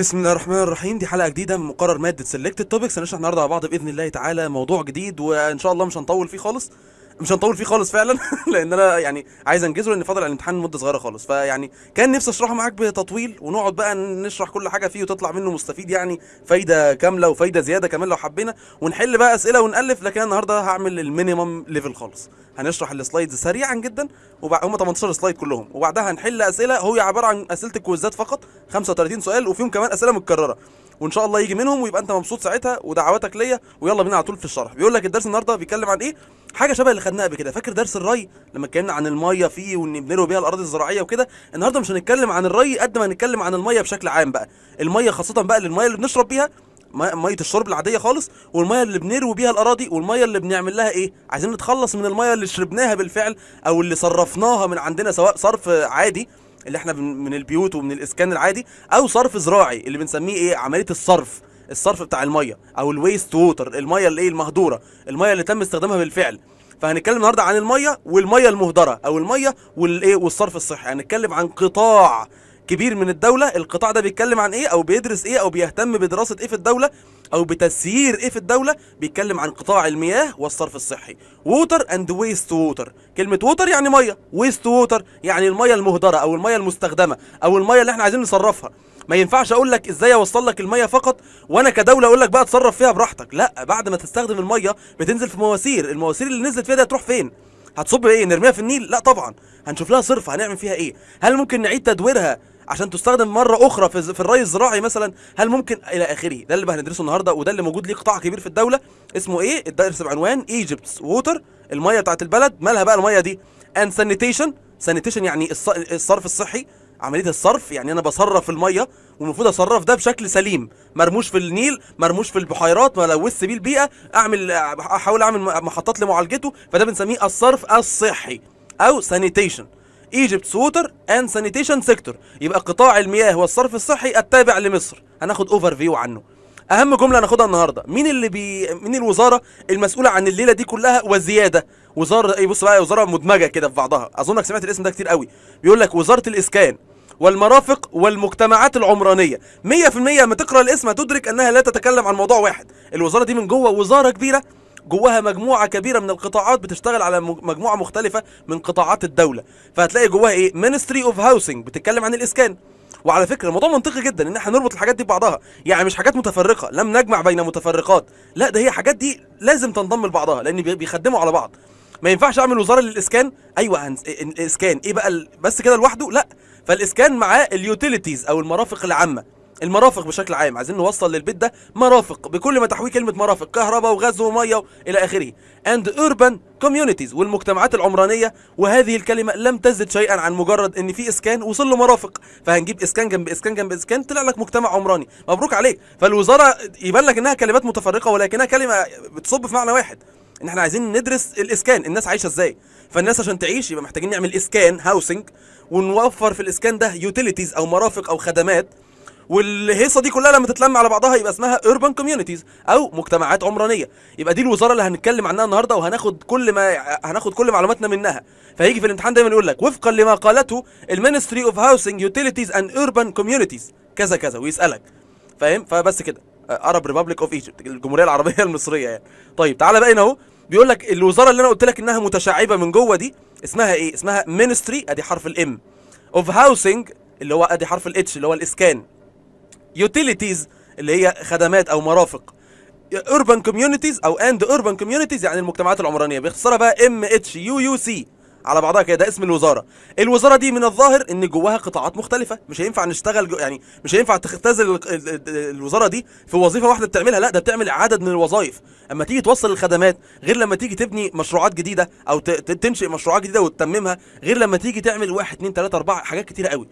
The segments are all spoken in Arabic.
بسم الله الرحمن الرحيم دي حلقه جديده من مقرر ماده سلكت توبكس هنشرح النهارده مع بعض باذن الله تعالى موضوع جديد وان شاء الله مش هنطول فيه خالص مش هنطول فيه خالص فعلا لان انا يعني عايز انجزه لان فاضل الامتحان يعني مده صغيره خالص فيعني كان نفسي اشرحه معاك بتطويل ونقعد بقى نشرح كل حاجه فيه وتطلع منه مستفيد يعني فايده كامله وفايده زياده كمان لو حبينا ونحل بقى اسئله ونالف لكن النهارده هعمل المينيمم ليفل خالص هنشرح السلايدز سريعا جدا وبعد هم 18 سلايد كلهم وبعدها هنحل اسئله هو عباره عن اسئله الكويزات فقط 35 سؤال وفيهم كمان اسئله متكرره وان شاء الله يجي منهم ويبقى انت مبسوط ساعتها ودعواتك ليا ويلا بينا على طول في الشرح بيقول لك الدرس النهارده بيتكلم عن ايه حاجه شبه اللي خدناها قبل كده فاكر درس الري لما اتكلمنا عن الميه فيه وان بنروي بيها الاراضي الزراعيه وكده النهارده مش هنتكلم عن الري قد ما هنتكلم عن الميه بشكل عام بقى الميه خاصه بقى للميه اللي بنشرب بيها ميه الشرب العاديه خالص والميه اللي بنروي بيها الاراضي والميه اللي بنعمل لها ايه عايزين نتخلص من الميه اللي شربناها بالفعل او اللي صرفناها من عندنا سواء صرف عادي اللي احنا من البيوت ومن الاسكان العادي او صرف زراعي اللي بنسميه ايه عمليه الصرف الصرف بتاع الميه او الويست ووتر الميه اللي ايه المهدوره الميه اللي تم استخدامها بالفعل فهنتكلم النهارده عن الميه والميه المهدره او الميه والايه والصرف الصحي هنتكلم عن قطاع كبير من الدوله القطاع ده بيتكلم عن ايه او بيدرس ايه او بيهتم بدراسه ايه في الدوله او بتسيير ايه في الدوله بيتكلم عن قطاع المياه والصرف الصحي ووتر اند ويست ووتر كلمه ووتر يعني ميه ويست ووتر يعني الميه المهدره او الميه المستخدمه او الميه اللي احنا عايزين نصرفها ما ينفعش اقول لك ازاي اوصل لك الميه فقط وانا كدوله اقول لك بقى اتصرف فيها براحتك لا بعد ما تستخدم الميه بتنزل في مواسير المواسير اللي نزلت فيها دي هتروح فين هتصب ايه نرميها في النيل لا طبعا هنشوف لها صرف هنعمل فيها ايه هل ممكن نعيد تدويرها عشان تستخدم مره اخرى في, في الري الزراعي مثلا هل ممكن الى اخره ده اللي هندرسه النهارده وده اللي موجود ليه قطاع كبير في الدوله اسمه ايه الدرس بعنوان ايجيبتس ووتر الميه بتاعت البلد مالها بقى الميه دي اند سانيتيشن سانيتيشن يعني الصرف الصحي عمليه الصرف يعني انا بصرف الميه والمفروض اصرف ده بشكل سليم مرموش في النيل مرموش في البحيرات ما لوثش بيه البيئه اعمل احاول اعمل محطات لمعالجته فده بنسميه الصرف الصحي او سانيتيشن ايجيبت سوتر اند سانيتيشن سيكتور يبقى قطاع المياه والصرف الصحي التابع لمصر هناخد اوفر فيو عنه اهم جمله هناخدها النهارده مين اللي بي مين الوزاره المسؤوله عن الليله دي كلها وزياده وزاره ايه بص بقى وزاره مدمجه كده في بعضها اظنك سمعت الاسم ده كتير قوي بيقول لك وزاره الاسكان والمرافق والمجتمعات العمرانيه 100% لما تقرا الاسم تدرك انها لا تتكلم عن موضوع واحد الوزاره دي من جوه وزاره كبيره جواها مجموعه كبيره من القطاعات بتشتغل على مجموعه مختلفه من قطاعات الدوله فهتلاقي جواها ايه مينستري اوف هاوسنج بتتكلم عن الاسكان وعلى فكره الموضوع منطقي جدا ان احنا نربط الحاجات دي ببعضها يعني مش حاجات متفرقه لم نجمع بين متفرقات لا ده هي حاجات دي لازم تنضم لبعضها لان بيخدموا على بعض ما ينفعش اعمل وزاره للاسكان ايوه الاسكان ايه بقى بس كده لوحده لا فالاسكان معاه اليوتيليتيز او المرافق العامه المرافق بشكل عام عايزين نوصل للبيت ده مرافق بكل ما تحويه كلمه مرافق كهرباء وغاز وميه الى اخره اند اوربان كوميونيتيز والمجتمعات العمرانيه وهذه الكلمه لم تزد شيئا عن مجرد ان في اسكان وصل له مرافق فهنجيب اسكان جنب اسكان جنب اسكان طلع لك مجتمع عمراني مبروك عليك فالوزاره يبان لك انها كلمات متفرقه ولكنها كلمه بتصب في معنى واحد ان احنا عايزين ندرس الاسكان الناس عايشه ازاي فالناس عشان تعيش يبقى محتاجين نعمل اسكان هاوسنج ونوفر في الاسكان ده يوتيليتيز او مرافق او خدمات والهيصه دي كلها لما تتلم على بعضها يبقى اسمها اوربان كوميونيتيز او مجتمعات عمرانيه يبقى دي الوزاره اللي هنتكلم عنها النهارده وهناخد كل ما هناخد كل معلوماتنا منها فهيجي في الامتحان دايما يقول لك وفقا لما قالته المينستري اوف هاوسنج يوتيليتيز اند اوربان كوميونيتيز كذا كذا ويسالك فاهم فبس كده عرب ريبابليك اوف ايجيبت الجمهوريه العربيه المصريه يعني طيب تعالى بقى هنا اهو بيقول لك الوزاره اللي انا قلت لك انها متشعبه من جوه دي اسمها ايه اسمها مينستري ادي حرف الام اوف هاوسنج اللي هو ادي حرف الاتش اللي هو الاسكان يوتيليتيز اللي هي خدمات او مرافق اوربان كوميونيتيز او اند اوربان كوميونيتيز يعني المجتمعات العمرانيه باختصارها بقى ام اتش يو يو سي على بعضها كده ده اسم الوزاره الوزاره دي من الظاهر ان جواها قطاعات مختلفه مش هينفع نشتغل جو يعني مش هينفع تختزل الوزاره دي في وظيفه واحده بتعملها لا ده بتعمل عدد من الوظائف اما تيجي توصل الخدمات غير لما تيجي تبني مشروعات جديده او تنشئ مشروعات جديده وتتممها غير لما تيجي تعمل واحد اثنين ثلاثه اربعه حاجات كتيره قوي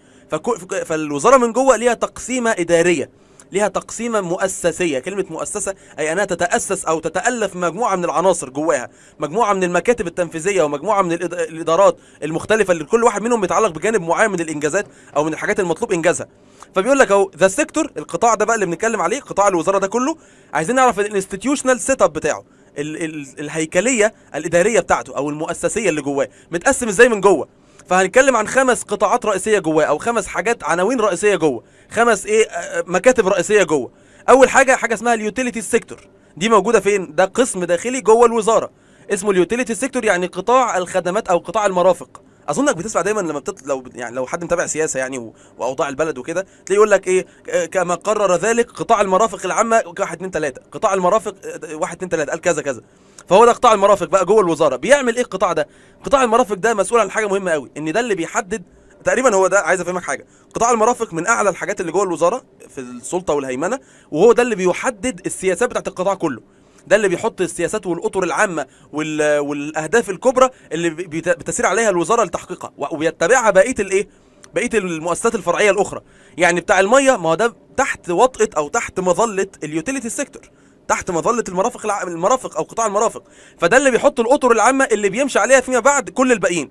فالوزاره من جوه ليها تقسيمه اداريه ليها تقسيمة مؤسسية كلمة مؤسسة أي أنها تتأسس أو تتألف مجموعة من العناصر جواها مجموعة من المكاتب التنفيذية ومجموعة من الإدارات المختلفة اللي كل واحد منهم بيتعلق بجانب معين من الإنجازات أو من الحاجات المطلوب إنجازها فبيقول لك اهو ذا سيكتور القطاع ده بقى اللي بنتكلم عليه قطاع الوزاره ده كله عايزين نعرف الانستتيوشنال سيت اب بتاعه ال ال الهيكليه الاداريه بتاعته او المؤسسيه اللي جواه متقسم ازاي من جوه فهنتكلم عن خمس قطاعات رئيسيه جواه او خمس حاجات عناوين رئيسيه جوه خمس ايه مكاتب رئيسيه جوه اول حاجه حاجه اسمها اليوتيليتي سيكتور دي موجوده فين ده قسم داخلي جوه الوزاره اسمه اليوتيليتي سيكتور يعني قطاع الخدمات او قطاع المرافق اظنك بتسمع دايما لما بتط... لو يعني لو حد متابع سياسه يعني و... واوضاع البلد وكده تلاقي يقول لك ايه كما قرر ذلك قطاع المرافق العامه 1 2 3 قطاع المرافق 1 2 3 قال كذا كذا فهو ده قطاع المرافق بقى جوه الوزاره بيعمل ايه القطاع ده قطاع المرافق ده مسؤول عن حاجه مهمه قوي ان ده اللي بيحدد تقريبا هو ده عايز افهمك حاجه قطاع المرافق من اعلى الحاجات اللي جوه الوزاره في السلطه والهيمنه وهو ده اللي بيحدد السياسات بتاعت القطاع كله ده اللي بيحط السياسات والاطر العامه والاهداف الكبرى اللي بتسير عليها الوزاره لتحقيقها وبيتبعها بقيه الايه بقيه المؤسسات الفرعيه الاخرى يعني بتاع الميه ما هو ده تحت وطئه او تحت مظله اليوتيليتي سيكتور تحت مظله المرافق الع... المرافق او قطاع المرافق فده اللي بيحط الاطر العامه اللي بيمشي عليها فيما بعد كل الباقيين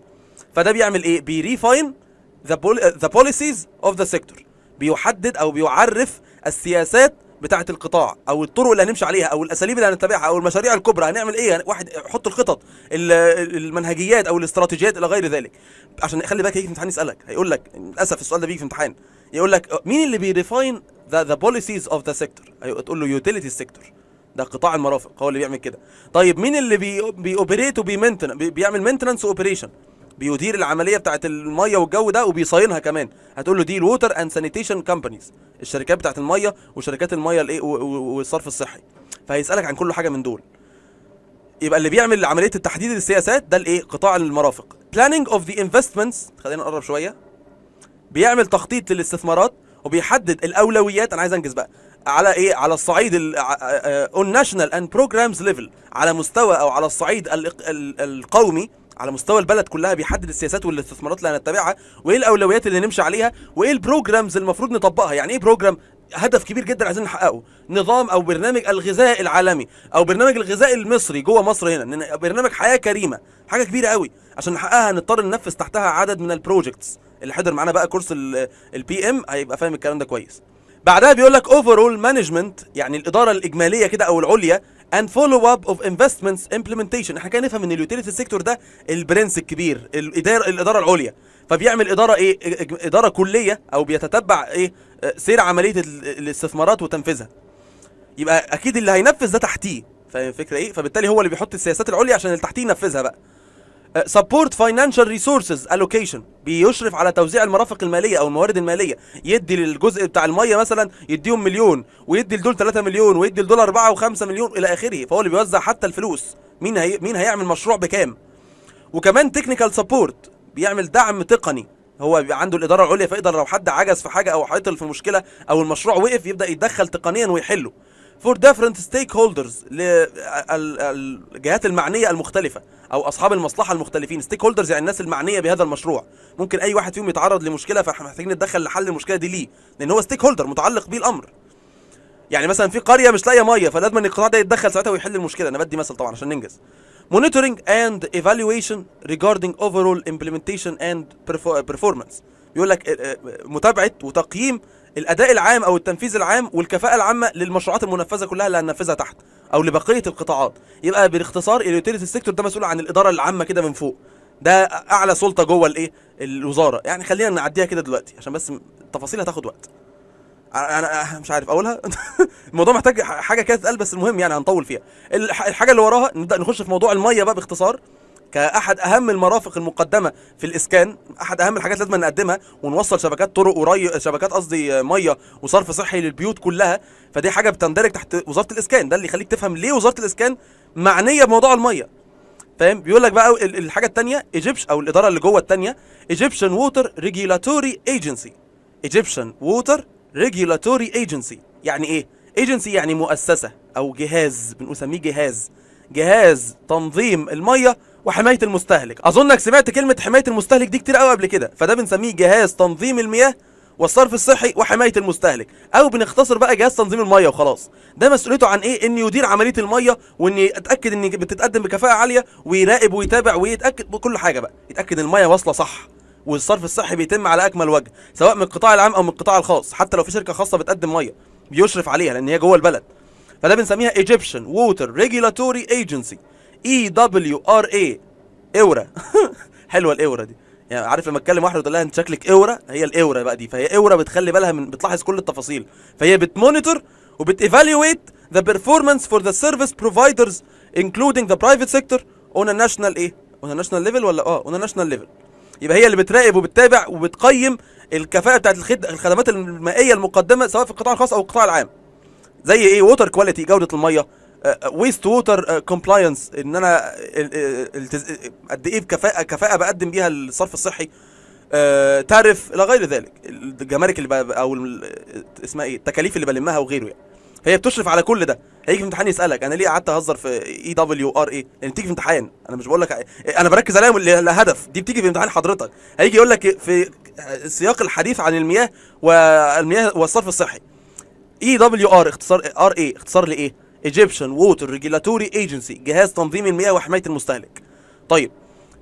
فده بيعمل ايه بيريفاين ذا بوليسيز اوف ذا سيكتور بيحدد او بيعرف السياسات بتاعه القطاع او الطرق اللي هنمشي عليها او الاساليب اللي هنتبعها او المشاريع الكبرى هنعمل ايه يعني واحد حط الخطط المنهجيات او الاستراتيجيات الى غير ذلك عشان خلي بالك هيجي في امتحان يسالك هيقول لك للاسف السؤال ده بيجي في امتحان يقول لك مين اللي بيريفاين ذا ذا بوليسيز اوف ذا سيكتور تقول له يوتيليتي سيكتور ده قطاع المرافق هو اللي بيعمل كده طيب مين اللي بي بيوبريت وبيمنتن بيعمل مينتننس اوبريشن بيدير العمليه بتاعه الميه والجو ده وبيصينها كمان هتقول له دي الووتر اند سانيتيشن كومبانيز الشركات بتاعه الميه وشركات الميه الايه والصرف الصحي فهيسالك عن كل حاجه من دول يبقى اللي بيعمل عمليه التحديد للسياسات ده الايه قطاع المرافق بلاننج اوف ذا انفستمنتس خلينا نقرب شويه بيعمل تخطيط للاستثمارات وبيحدد الاولويات انا عايز انجز بقى على ايه على الصعيد اون ناشونال اند بروجرامز ليفل على مستوى او على الصعيد القومي على مستوى البلد كلها بيحدد السياسات والاستثمارات اللي هنتبعها وايه الاولويات اللي نمشي عليها وايه البروجرامز المفروض نطبقها يعني ايه بروجرام هدف كبير جدا عايزين نحققه نظام او برنامج الغذاء العالمي او برنامج الغذاء المصري جوه مصر هنا برنامج حياه كريمه حاجه كبيره قوي عشان نحققها هنضطر ننفذ تحتها عدد من البروجكتس اللي حضر معانا بقى كورس البي ام هيبقى فاهم الكلام ده كويس بعدها بيقول لك اوفرول مانجمنت يعني الاداره الاجماليه كده او العليا and follow up of investments implementation احنا كده نفهم ان اليوتيليتي سيكتور ده البرنس الكبير الاداره الاداره العليا فبيعمل اداره ايه اداره كليه او بيتتبع ايه سير عمليه الاستثمارات وتنفيذها يبقى اكيد اللي هينفذ ده تحتيه فاهم الفكره ايه فبالتالي هو اللي بيحط السياسات العليا عشان اللي تحتيه ينفذها بقى سبورت فاينانشال ريسورسز الوكيشن بيشرف على توزيع المرافق الماليه او الموارد الماليه يدي للجزء بتاع الميه مثلا يديهم مليون ويدي لدول 3 مليون ويدي لدول 4 و5 مليون الى اخره فهو اللي بيوزع حتى الفلوس مين هي مين هيعمل مشروع بكام وكمان تكنيكال سبورت بيعمل دعم تقني هو عنده الاداره العليا فيقدر لو حد عجز في حاجه او حيطل في مشكله او المشروع وقف يبدا يتدخل تقنيا ويحله فور ديفرنت ستيك هولدرز للجهات المعنيه المختلفه او اصحاب المصلحه المختلفين ستيك هولدرز يعني الناس المعنيه بهذا المشروع ممكن اي واحد فيهم يتعرض لمشكله فاحنا محتاجين نتدخل لحل المشكله دي ليه لان هو ستيك هولدر متعلق بيه الامر يعني مثلا في قريه مش لاقيه ميه فلازم ان القطاع ده يتدخل ساعتها ويحل المشكله انا بدي مثل طبعا عشان ننجز monitoring and evaluation regarding overall implementation and performance بيقول لك آه، آه، متابعه وتقييم الاداء العام او التنفيذ العام والكفاءه العامه للمشروعات المنفذه كلها اللي هننفذها تحت او لبقيه القطاعات يبقى بالاختصار اليوتيليتي سيكتور ده مسؤول عن الاداره العامه كده من فوق ده اعلى سلطه جوه الايه الوزاره يعني خلينا نعديها كده دلوقتي عشان بس التفاصيل هتاخد وقت انا مش عارف اقولها الموضوع محتاج حاجه كده تتقال بس المهم يعني هنطول فيها الحاجه اللي وراها نبدا نخش في موضوع الميه بقى باختصار كأحد أهم المرافق المقدمة في الإسكان أحد أهم الحاجات لازم نقدمها ونوصل شبكات طرق وري شبكات قصدي مية وصرف صحي للبيوت كلها فدي حاجة بتندرج تحت وزارة الإسكان ده اللي يخليك تفهم ليه وزارة الإسكان معنية بموضوع المية فاهم بيقول لك بقى الحاجة التانية ايجيبش أو الإدارة اللي جوه التانية ايجيبشن ووتر ريجيلاتوري ايجنسي ايجيبشن ووتر ريجيلاتوري ايجنسي يعني إيه؟ ايجنسي يعني مؤسسة أو جهاز بنسميه جهاز جهاز تنظيم المية وحمايه المستهلك اظنك سمعت كلمه حمايه المستهلك دي كتير قوي قبل كده فده بنسميه جهاز تنظيم المياه والصرف الصحي وحمايه المستهلك او بنختصر بقى جهاز تنظيم الميه وخلاص ده مسؤوليته عن ايه ان يدير عمليه الميه وان يتاكد ان بتتقدم بكفاءه عاليه ويراقب ويتابع ويتاكد بكل حاجه بقى يتاكد الميه واصله صح والصرف الصحي بيتم على اكمل وجه سواء من القطاع العام او من القطاع الخاص حتى لو في شركه خاصه بتقدم ميه بيشرف عليها لان هي جوه البلد فده بنسميها ايجيبشن ووتر ريجولاتوري ايجنسي اي دبليو ار اي اورا حلوه الاورا دي يعني عارف لما اتكلم واحده وتقول لها انت شكلك اورا هي الاورا بقى دي فهي اورا بتخلي بالها من بتلاحظ كل التفاصيل فهي بتمونيتور وبتيفالويت ذا بيرفورمانس فور ذا سيرفيس بروفايدرز انكلودينج ذا برايفت سيكتور اون ناشونال ايه اون ناشونال ليفل ولا اه اون ناشونال ليفل يبقى هي اللي بتراقب وبتتابع وبتقيم الكفاءه بتاعت الخد... الخدمات المائيه المقدمه سواء في القطاع الخاص او القطاع العام زي ايه ووتر كواليتي جوده الميه ويست ووتر كومبلاينس ان انا قد ايه بكفاءه كفاءه بقدم بيها الصرف الصحي آه تعرف الى غير ذلك الجمارك اللي بقى او اسمها ايه التكاليف اللي بلمها وغيره يعني هي بتشرف على كل ده هيجي في امتحان يسالك انا ليه قعدت اهزر في اي دبليو ار اي لان بتيجي في امتحان انا مش بقول لك انا بركز عليها الهدف دي بتيجي في امتحان حضرتك هيجي يقول لك في سياق الحديث عن المياه والمياه والصرف الصحي اي دبليو ار اختصار ار اي اختصار لايه ايجيبشن ووتر ريجيلاتوري ايجنسي جهاز تنظيم المياه وحمايه المستهلك طيب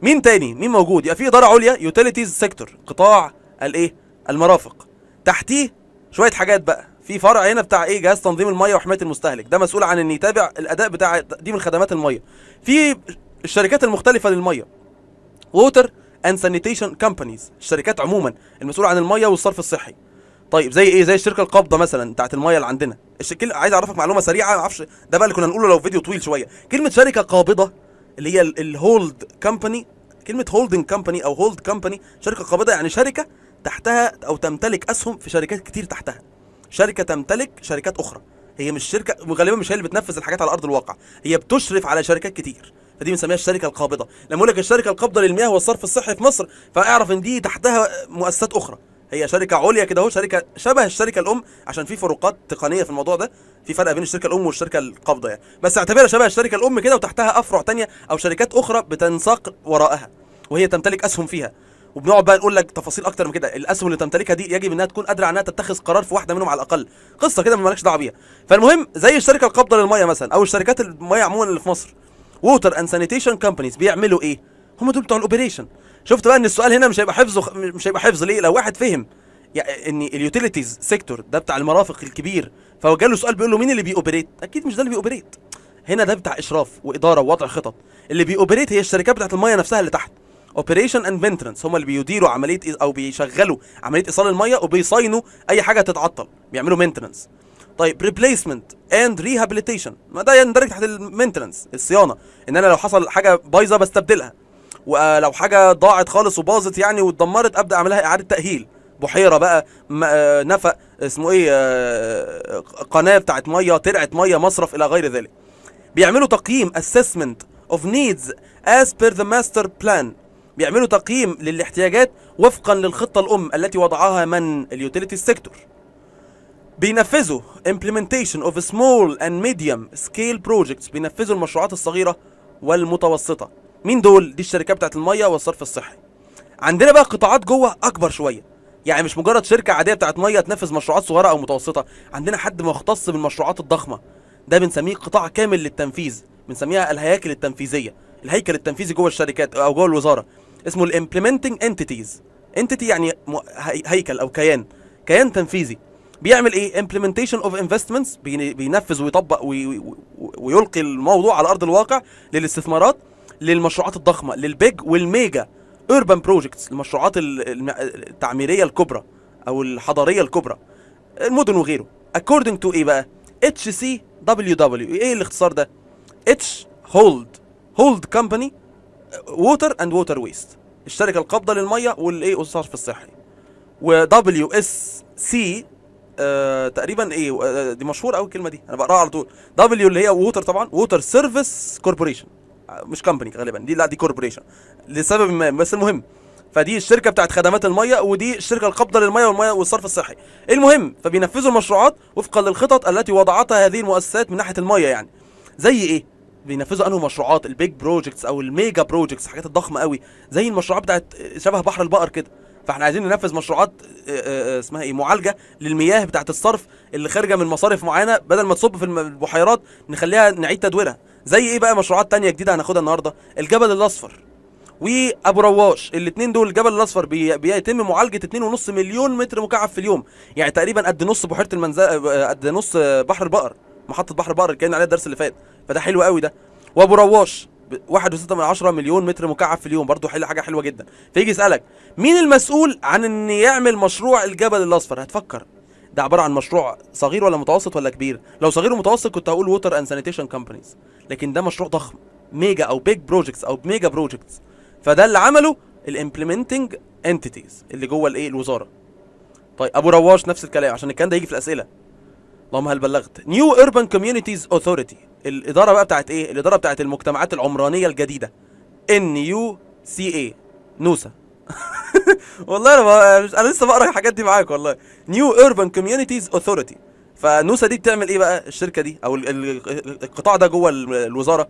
مين تاني مين موجود يبقى في اداره عليا يوتيليتيز سيكتور قطاع الايه المرافق تحتيه شويه حاجات بقى في فرع هنا بتاع ايه جهاز تنظيم المياه وحمايه المستهلك ده مسؤول عن ان يتابع الاداء بتاع تقديم الخدمات المياه في الشركات المختلفه للمياه ووتر اند سانيتيشن كومبانيز الشركات عموما المسؤوله عن المياه والصرف الصحي طيب زي ايه زي الشركه القابضه مثلا بتاعت الميه اللي عندنا الشكل عايز اعرفك معلومه سريعه ما اعرفش ده بقى اللي كنا نقوله لو فيديو طويل شويه كلمه شركه قابضه اللي هي الهولد كمباني كلمه هولدنج كمباني او هولد كمباني شركه قابضه يعني شركه تحتها او تمتلك اسهم في شركات كتير تحتها شركه تمتلك شركات اخرى هي مش شركه غالبا مش هي اللي بتنفذ الحاجات على ارض الواقع هي بتشرف على شركات كتير فدي بنسميها الشركه القابضه لما اقول لك الشركه القابضه للمياه والصرف الصحي في مصر فاعرف ان دي تحتها مؤسسات اخرى هي شركه عليا كده اهو شركه شبه الشركه الام عشان في فروقات تقنيه في الموضوع ده في فرق بين الشركه الام والشركه القابضه يعني بس اعتبرها شبه الشركه الام كده وتحتها افرع تانية او شركات اخرى بتنساق وراءها وهي تمتلك اسهم فيها وبنقعد بقى نقول لك تفاصيل اكتر من كده الاسهم اللي تمتلكها دي يجب انها تكون قادره انها تتخذ قرار في واحده منهم على الاقل قصه كده مالكش دعوه بيها فالمهم زي الشركه القابضه للميه مثلا او الشركات الميه عموما اللي في مصر ووتر اند سانيتيشن كومبانيز بيعملوا ايه هم دول بتوع الاوبريشن شفت بقى ان السؤال هنا مش هيبقى حفظه مش هيبقى حفظ ليه لو واحد فهم يعني ان اليوتيليتيز سيكتور ده بتاع المرافق الكبير فهو له سؤال بيقول له مين اللي بيوبريت اكيد مش ده اللي بيوبريت هنا ده بتاع اشراف واداره ووضع خطط اللي بيوبريت هي الشركات بتاعت الميه نفسها اللي تحت اوبريشن اند مينتنس هم اللي بيديروا عمليه او بيشغلوا عمليه ايصال الميه وبيصينوا اي حاجه تتعطل بيعملوا مينتنس طيب ريبليسمنت اند ريهابيليتيشن ما ده يندرج تحت المينتنس الصيانه ان انا لو حصل حاجه بايظه بستبدلها ولو حاجه ضاعت خالص وباظت يعني واتدمرت ابدا اعملها اعاده تاهيل بحيره بقى آه، نفق اسمه ايه آه، قناه بتاعت ميه ترعه ميه مصرف الى غير ذلك بيعملوا تقييم assessment of needs as per the master plan بيعملوا تقييم للاحتياجات وفقا للخطه الام التي وضعها من اليوتيليتي سيكتور بينفذوا implementation of small and medium scale projects بينفذوا المشروعات الصغيره والمتوسطه مين دول دي الشركات بتاعت الميه والصرف الصحي عندنا بقى قطاعات جوه اكبر شويه يعني مش مجرد شركه عاديه بتاعت ميه تنفذ مشروعات صغيره او متوسطه عندنا حد مختص بالمشروعات الضخمه ده بنسميه قطاع كامل للتنفيذ بنسميها الهياكل التنفيذيه الهيكل التنفيذي جوه الشركات او جوه الوزاره اسمه الامبلمنتنج انتيتيز انتيتي يعني هيكل او كيان كيان تنفيذي بيعمل ايه امبلمنتيشن اوف انفستمنتس بينفذ ويطبق ويلقي الموضوع على ارض الواقع للاستثمارات للمشروعات الضخمه للبيج والميجا urban projects المشروعات التعميريه الكبرى او الحضاريه الكبرى المدن وغيره اكوردنج تو ايه بقى اتش سي دبليو دبليو ايه الاختصار ده اتش هولد هولد كومباني ووتر اند ووتر ويست الشركه القابضه للميه والايه والصرف الصحي ودبليو اس سي تقريبا ايه آه، دي مشهوره قوي الكلمه دي انا بقراها على طول دبليو اللي هي ووتر طبعا ووتر سيرفيس كوربوريشن مش كومباني غالبا دي لا دي كوربوريشن لسبب ما بس المهم فدي الشركه بتاعت خدمات الميه ودي الشركه القابضه للميه والميه والصرف الصحي المهم فبينفذوا المشروعات وفقا للخطط التي وضعتها هذه المؤسسات من ناحيه الميه يعني زي ايه بينفذوا انه مشروعات البيج بروجكتس او الميجا بروجكتس الحاجات الضخمه قوي زي المشروعات بتاعت آه، شبه بحر البقر كده فاحنا عايزين ننفذ مشروعات آه، آه، اسمها ايه معالجه للمياه بتاعت الصرف اللي خارجه من مصارف معينه بدل ما تصب في البحيرات نخليها نعيد تدويرها زي ايه بقى مشروعات تانية جديده هناخدها النهارده الجبل الاصفر وابو رواش الاثنين دول الجبل الاصفر بي... بيتم معالجه 2.5 مليون متر مكعب في اليوم يعني تقريبا قد نص بحيره المنزل قد نص بحر البقر محطه بحر البقر اللي كان عليها الدرس اللي فات فده حلو قوي ده وابو رواش 1.6 مليون متر مكعب في اليوم برضه حلو حاجه حلوه جدا فيجي يسالك مين المسؤول عن ان يعمل مشروع الجبل الاصفر هتفكر ده عباره عن مشروع صغير ولا متوسط ولا كبير لو صغير ومتوسط كنت هقول ووتر اند سانيتيشن كومبانيز لكن ده مشروع ضخم ميجا او بيج بروجكتس او ميجا بروجكتس فده اللي عمله الامبلمنتنج انتيتيز اللي جوه الايه الوزاره طيب ابو رواش نفس الكلام عشان الكلام ده يجي في الاسئله اللهم هل بلغت نيو اوربان كوميونيتيز اوثوريتي الاداره بقى بتاعت ايه الاداره بتاعت المجتمعات العمرانيه الجديده ان يو سي اي نوسا والله انا انا لسه بقرا الحاجات دي معاك والله نيو اوربان كوميونيتيز اوثورتي فنوسا دي بتعمل ايه بقى الشركه دي او القطاع ده جوه الوزاره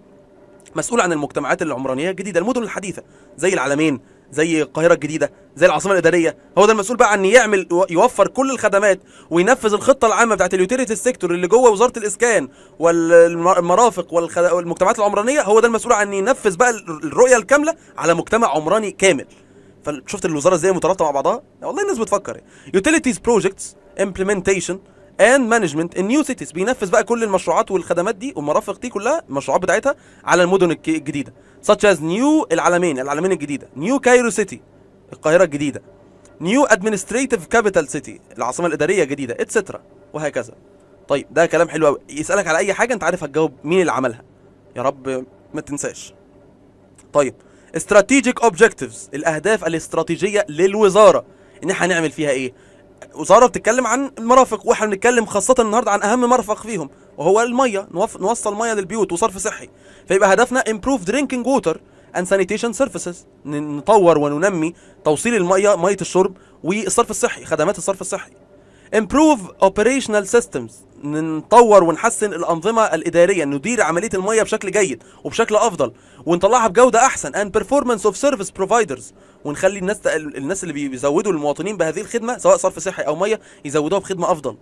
مسؤول عن المجتمعات العمرانيه الجديده المدن الحديثه زي العلمين زي القاهره الجديده زي العاصمه الاداريه هو ده المسؤول بقى عن يعمل يوفر كل الخدمات وينفذ الخطه العامه بتاعت اليوتيليتي سيكتور اللي جوه وزاره الاسكان والمرافق والمجتمعات العمرانيه هو ده المسؤول عن ينفذ بقى الرؤيه الكامله على مجتمع عمراني كامل فشفت الوزاره ازاي مترابطه مع بعضها والله الناس بتفكر يوتيليتيز بروجكتس امبلمنتيشن اند مانجمنت ان نيو سيتيز بينفذ بقى كل المشروعات والخدمات دي والمرافق دي كلها المشروعات بتاعتها على المدن الجديده such از نيو العالمين العالمين الجديده نيو كايرو سيتي القاهره الجديده نيو ادمنستريتيف كابيتال سيتي العاصمه الاداريه الجديده اتسترا وهكذا طيب ده كلام حلو قوي يسالك على اي حاجه انت عارف هتجاوب مين اللي عملها يا رب ما تنساش طيب استراتيجيك اوبجكتيفز الاهداف الاستراتيجيه للوزاره ان احنا هنعمل فيها ايه وزاره بتتكلم عن المرافق واحنا بنتكلم خاصه النهارده عن اهم مرفق فيهم وهو الميه نوصل ميه للبيوت وصرف صحي فيبقى هدفنا امبروف درينكينج ووتر اند سانيتيشن سيرفيسز نطور وننمي توصيل الميه ميه الشرب والصرف الصحي خدمات الصرف الصحي امبروف اوبريشنال سيستمز نطور ونحسن الانظمه الاداريه ندير عمليه الميه بشكل جيد وبشكل افضل ونطلعها بجوده احسن اند بيرفورمانس اوف سيرفيس بروفايدرز ونخلي الناس الناس اللي بيزودوا المواطنين بهذه الخدمه سواء صرف صحي او ميه يزودوها بخدمه افضل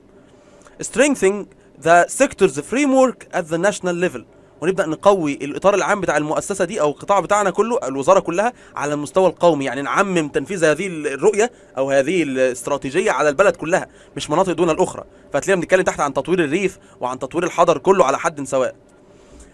strengthening the sector's framework at the national level ونبدا نقوي الاطار العام بتاع المؤسسه دي او القطاع بتاعنا كله الوزاره كلها على المستوى القومي يعني نعمم تنفيذ هذه الرؤيه او هذه الاستراتيجيه على البلد كلها مش مناطق دون الاخرى فهتلاقينا بنتكلم تحت عن تطوير الريف وعن تطوير الحضر كله على حد سواء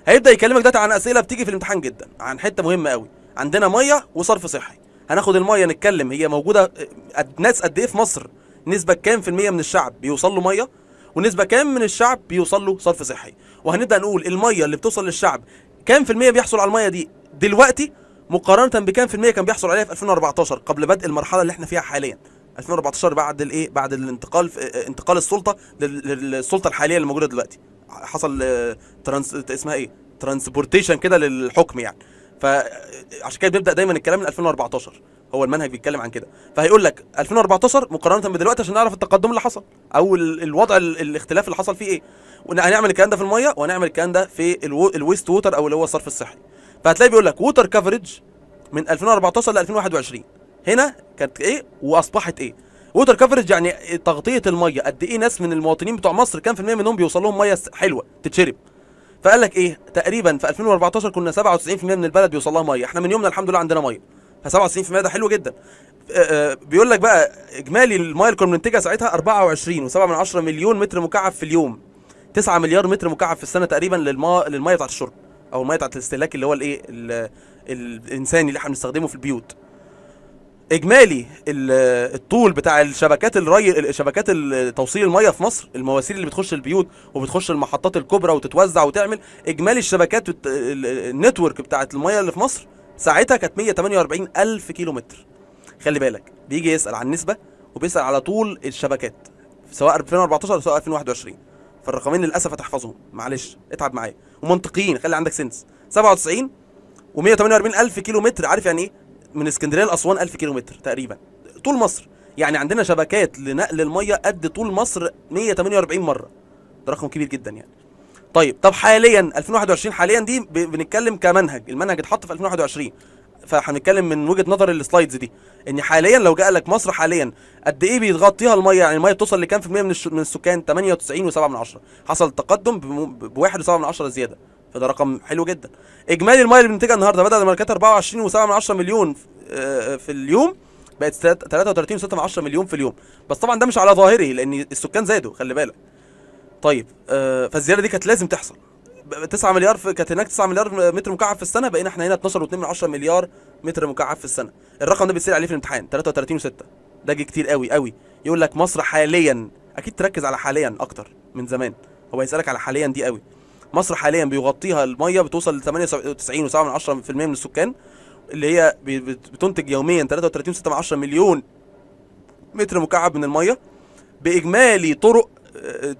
هيبدا يكلمك دلوقتي عن اسئله بتيجي في الامتحان جدا عن حته مهمه قوي عندنا ميه وصرف صحي هناخد الميه نتكلم هي موجوده آه، ناس قد ايه في مصر نسبه كام في الميه من الشعب بيوصل له ميه ونسبه كام من الشعب بيوصل له صرف صحي وهنبدا نقول الميه اللي بتوصل للشعب كام في الميه بيحصل على الميه دي دلوقتي مقارنه بكام في الميه كان بيحصل عليها في 2014 قبل بدء المرحله اللي احنا فيها حاليا 2014 بعد الايه بعد الانتقال آه، انتقال السلطه للسلطه الحاليه اللي موجوده دلوقتي حصل آه، ترانس اسمها ايه ترانسبورتيشن كده للحكم يعني فعشان كده بنبدا دايما الكلام من 2014 هو المنهج بيتكلم عن كده فهيقول لك 2014 مقارنه بدلوقتي عشان نعرف التقدم اللي حصل او الوضع الاختلاف اللي حصل فيه ايه وهنعمل الكلام ده في الميه وهنعمل الكلام ده في الويست ووتر او اللي هو الصرف الصحي فهتلاقي بيقول لك ووتر كفرج من 2014 ل 2021 هنا كانت ايه واصبحت ايه ووتر كفرج يعني تغطيه الميه قد ايه ناس من المواطنين بتوع مصر كام في الميه منهم بيوصل لهم ميه حلوه تتشرب فقال لك ايه تقريبا في 2014 كنا 97% من البلد بيوصل لها ميه احنا من يومنا الحمد لله عندنا ميه ف 97% ده حلو جدا آه، آه، بيقول لك بقى اجمالي المايه اللي كنا بننتجها ساعتها 24 و7 مليون متر مكعب في اليوم 9 مليار متر مكعب في السنه تقريبا للمايه للميه بتاعت الشرب او الميه بتاعت الاستهلاك اللي هو الايه الانساني اللي احنا بنستخدمه في البيوت اجمالي الطول بتاع الشبكات الري شبكات توصيل المايه في مصر المواسير اللي بتخش البيوت وبتخش المحطات الكبرى وتتوزع وتعمل اجمالي الشبكات النتورك بتاعت المايه اللي في مصر ساعتها كانت 148 الف كيلو متر خلي بالك بيجي يسال عن النسبه وبيسال على طول الشبكات سواء 2014 أو سواء 2021 فالرقمين للاسف هتحفظهم معلش اتعب معايا ومنطقيين خلي عندك سنس 97 و148 الف كيلو متر عارف يعني ايه من اسكندريه لاسوان 1000 كيلو متر تقريبا طول مصر يعني عندنا شبكات لنقل الميه قد طول مصر 148 مره ده رقم كبير جدا يعني طيب طب حاليا 2021 حاليا دي بنتكلم كمنهج المنهج اتحط في 2021 فهنتكلم من وجهه نظر السلايدز دي ان حاليا لو جاء لك مصر حاليا قد ايه بيتغطيها الميه يعني الميه بتوصل لكام في الميه من من السكان 98.7 من حصل تقدم ب 1.7 من زياده فده رقم حلو جدا اجمالي الميه اللي بننتجها النهارده بدل ما كانت 24.7 من مليون آه، في اليوم بقت 33.6 من مليون في اليوم بس طبعا ده مش على ظاهره لان السكان زادوا خلي بالك طيب آه، فالزياده دي كانت لازم تحصل 9 مليار كانت هناك 9 مليار متر مكعب في السنه بقينا احنا هنا 12 و2 مليار متر مكعب في السنه الرقم ده بيتسال عليه في الامتحان 33 و6 ده جه كتير قوي قوي يقول لك مصر حاليا اكيد تركز على حاليا اكتر من زمان هو هيسالك على حاليا دي قوي مصر حاليا بيغطيها الميه بتوصل ل 98 و7 من السكان اللي هي بتنتج يوميا 33 و6 مليون متر مكعب من الميه باجمالي طرق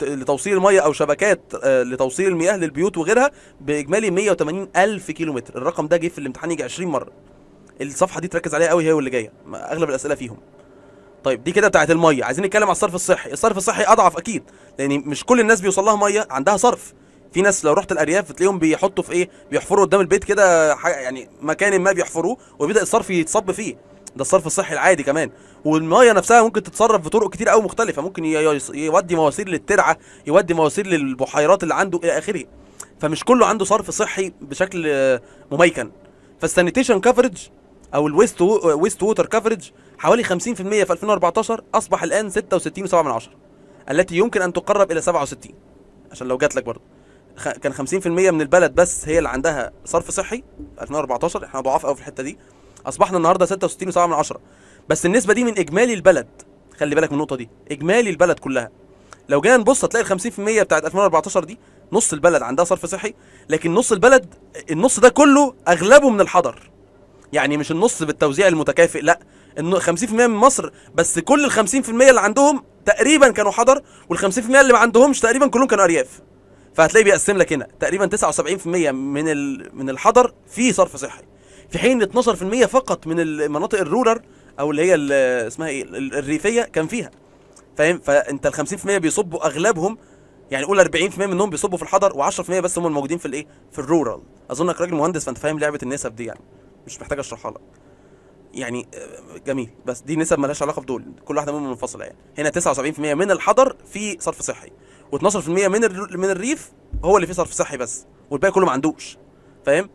لتوصيل ميه او شبكات آه، لتوصيل المياه للبيوت وغيرها باجمالي 180 الف كيلو متر الرقم ده جه في الامتحان يجي 20 مره الصفحه دي تركز عليها قوي هي واللي جايه اغلب الاسئله فيهم طيب دي كده بتاعت الميه عايزين نتكلم على الصرف الصحي الصرف الصحي اضعف اكيد لان مش كل الناس بيوصل لها ميه عندها صرف في ناس لو رحت الارياف بتلاقيهم بيحطوا في ايه بيحفروا قدام البيت كده يعني مكان ما بيحفروه وبيبدا الصرف يتصب فيه ده الصرف الصحي العادي كمان والميه نفسها ممكن تتصرف بطرق كتير قوي مختلفه ممكن يودي مواسير للترعه يودي مواسير للبحيرات اللي عنده الى اخره فمش كله عنده صرف صحي بشكل مميكن فالسانيتيشن كفرج او الويست ويست ووتر كفرج حوالي 50% في 2014 اصبح الان 66.7 التي يمكن ان تقرب الى 67 عشان لو جات لك برضه كان 50% من البلد بس هي اللي عندها صرف صحي 2014 احنا ضعاف قوي في الحته دي اصبحنا النهارده 66.7 من عشرة بس النسبه دي من اجمالي البلد خلي بالك من النقطه دي اجمالي البلد كلها لو جينا نبص هتلاقي ال 50% بتاعت 2014 دي نص البلد عندها صرف صحي لكن نص البلد النص ده كله اغلبه من الحضر يعني مش النص بالتوزيع المتكافئ لا 50% من مصر بس كل ال 50% اللي عندهم تقريبا كانوا حضر وال 50% اللي ما عندهمش تقريبا كلهم كانوا ارياف فهتلاقي بيقسم لك هنا تقريبا 79% من من الحضر فيه صرف صحي في حين 12% فقط من المناطق الرورر او اللي هي اسمها ايه الريفيه كان فيها فاهم فانت ال 50% بيصبوا اغلبهم يعني قول 40% منهم بيصبوا في الحضر و10% بس هم الموجودين في الايه في الرورال اظنك راجل مهندس فانت فاهم لعبه النسب دي يعني مش محتاج اشرحها لك يعني آه، جميل بس دي نسب مالهاش علاقه بدول كل واحده منهم منفصله يعني هنا 79% من الحضر في صرف صحي و12% من من الريف هو اللي فيه صرف صحي بس والباقي كله ما عندوش فاهم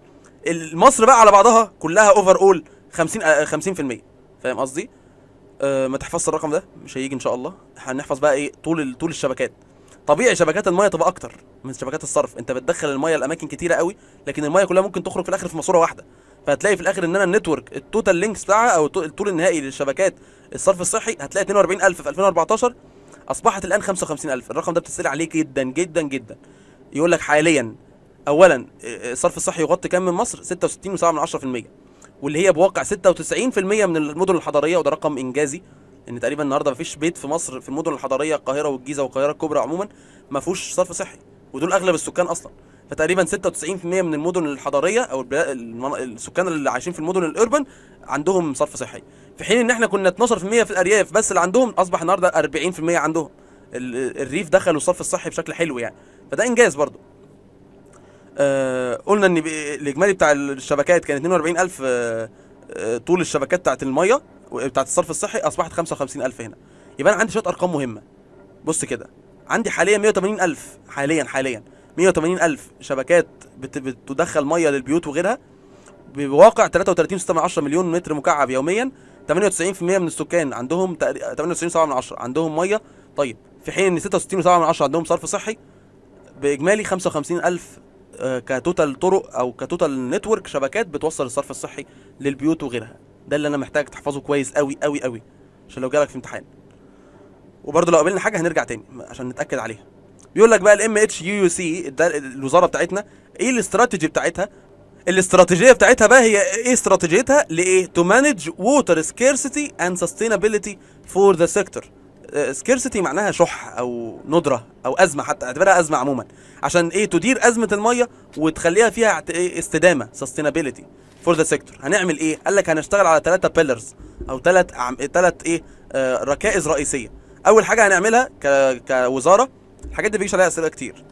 مصر بقى على بعضها كلها اوفر اول 50 50% فاهم قصدي؟ أه ما تحفظش الرقم ده مش هيجي ان شاء الله هنحفظ بقى ايه طول طول الشبكات طبيعي شبكات المايه تبقى اكتر من شبكات الصرف انت بتدخل المايه لاماكن كتيره قوي لكن المايه كلها ممكن تخرج في الاخر في ماسوره واحده فهتلاقي في الاخر ان انا النتورك التوتال لينكس بتاعها او الطول النهائي للشبكات الصرف الصحي هتلاقي 42000 في 2014 اصبحت الان 55000 الرقم ده بتسال عليه جدا جدا جدا يقول لك حاليا اولا الصرف آه، الصحي يغطي كم من مصر 66.7% واللي هي بواقع 96% من المدن الحضريه وده رقم انجازي ان تقريبا النهارده مفيش بيت في مصر في المدن الحضريه القاهره والجيزه والقاهره الكبرى عموما ما فيهوش صرف صحي ودول اغلب السكان اصلا فتقريبا 96% من المدن الحضريه او السكان اللي عايشين في المدن الاوربن عندهم صرف صحي في حين ان احنا كنا 12% في الارياف بس اللي عندهم اصبح النهارده 40% عندهم الريف دخلوا الصرف الصحي بشكل حلو يعني فده انجاز برضه آه قلنا ان الاجمالي بتاع الشبكات كان 42000 آه،, آه طول الشبكات بتاعت الميه بتاعت الصرف الصحي اصبحت 55000 هنا يبقى انا عندي شويه ارقام مهمه بص كده عندي حاليا 180000 حاليا حاليا 180000 شبكات بتدخل ميه للبيوت وغيرها بواقع 33.6 مليون متر مكعب يوميا 98% من السكان عندهم 98.7 عندهم ميه طيب في حين ان 66.7 عندهم صرف صحي باجمالي 55000 كتوتال طرق او كتوتال نتورك شبكات بتوصل الصرف الصحي للبيوت وغيرها ده اللي انا محتاج تحفظه كويس قوي قوي قوي عشان لو جالك في امتحان وبرده لو قابلنا حاجه هنرجع تاني عشان نتاكد عليها بيقول لك بقى الام اتش يو يو سي الوزاره بتاعتنا ايه الاستراتيجي بتاعتها الاستراتيجيه بتاعتها بقى هي ايه استراتيجيتها لايه تو مانج ووتر سكيرسيتي اند سستينابيلتي فور ذا سيكتور سكيرسيتي معناها شح او ندره او ازمه حتى اعتبرها ازمه عموما عشان ايه تدير ازمه الميه وتخليها فيها ايه استدامه سستينابيلتي فور ذا سيكتور هنعمل ايه قال لك هنشتغل على ثلاثه بيلرز او ثلاث ثلاث ايه آه، ركائز رئيسيه اول حاجه هنعملها ك... كوزاره الحاجات دي بيجيش عليها اسئله كتير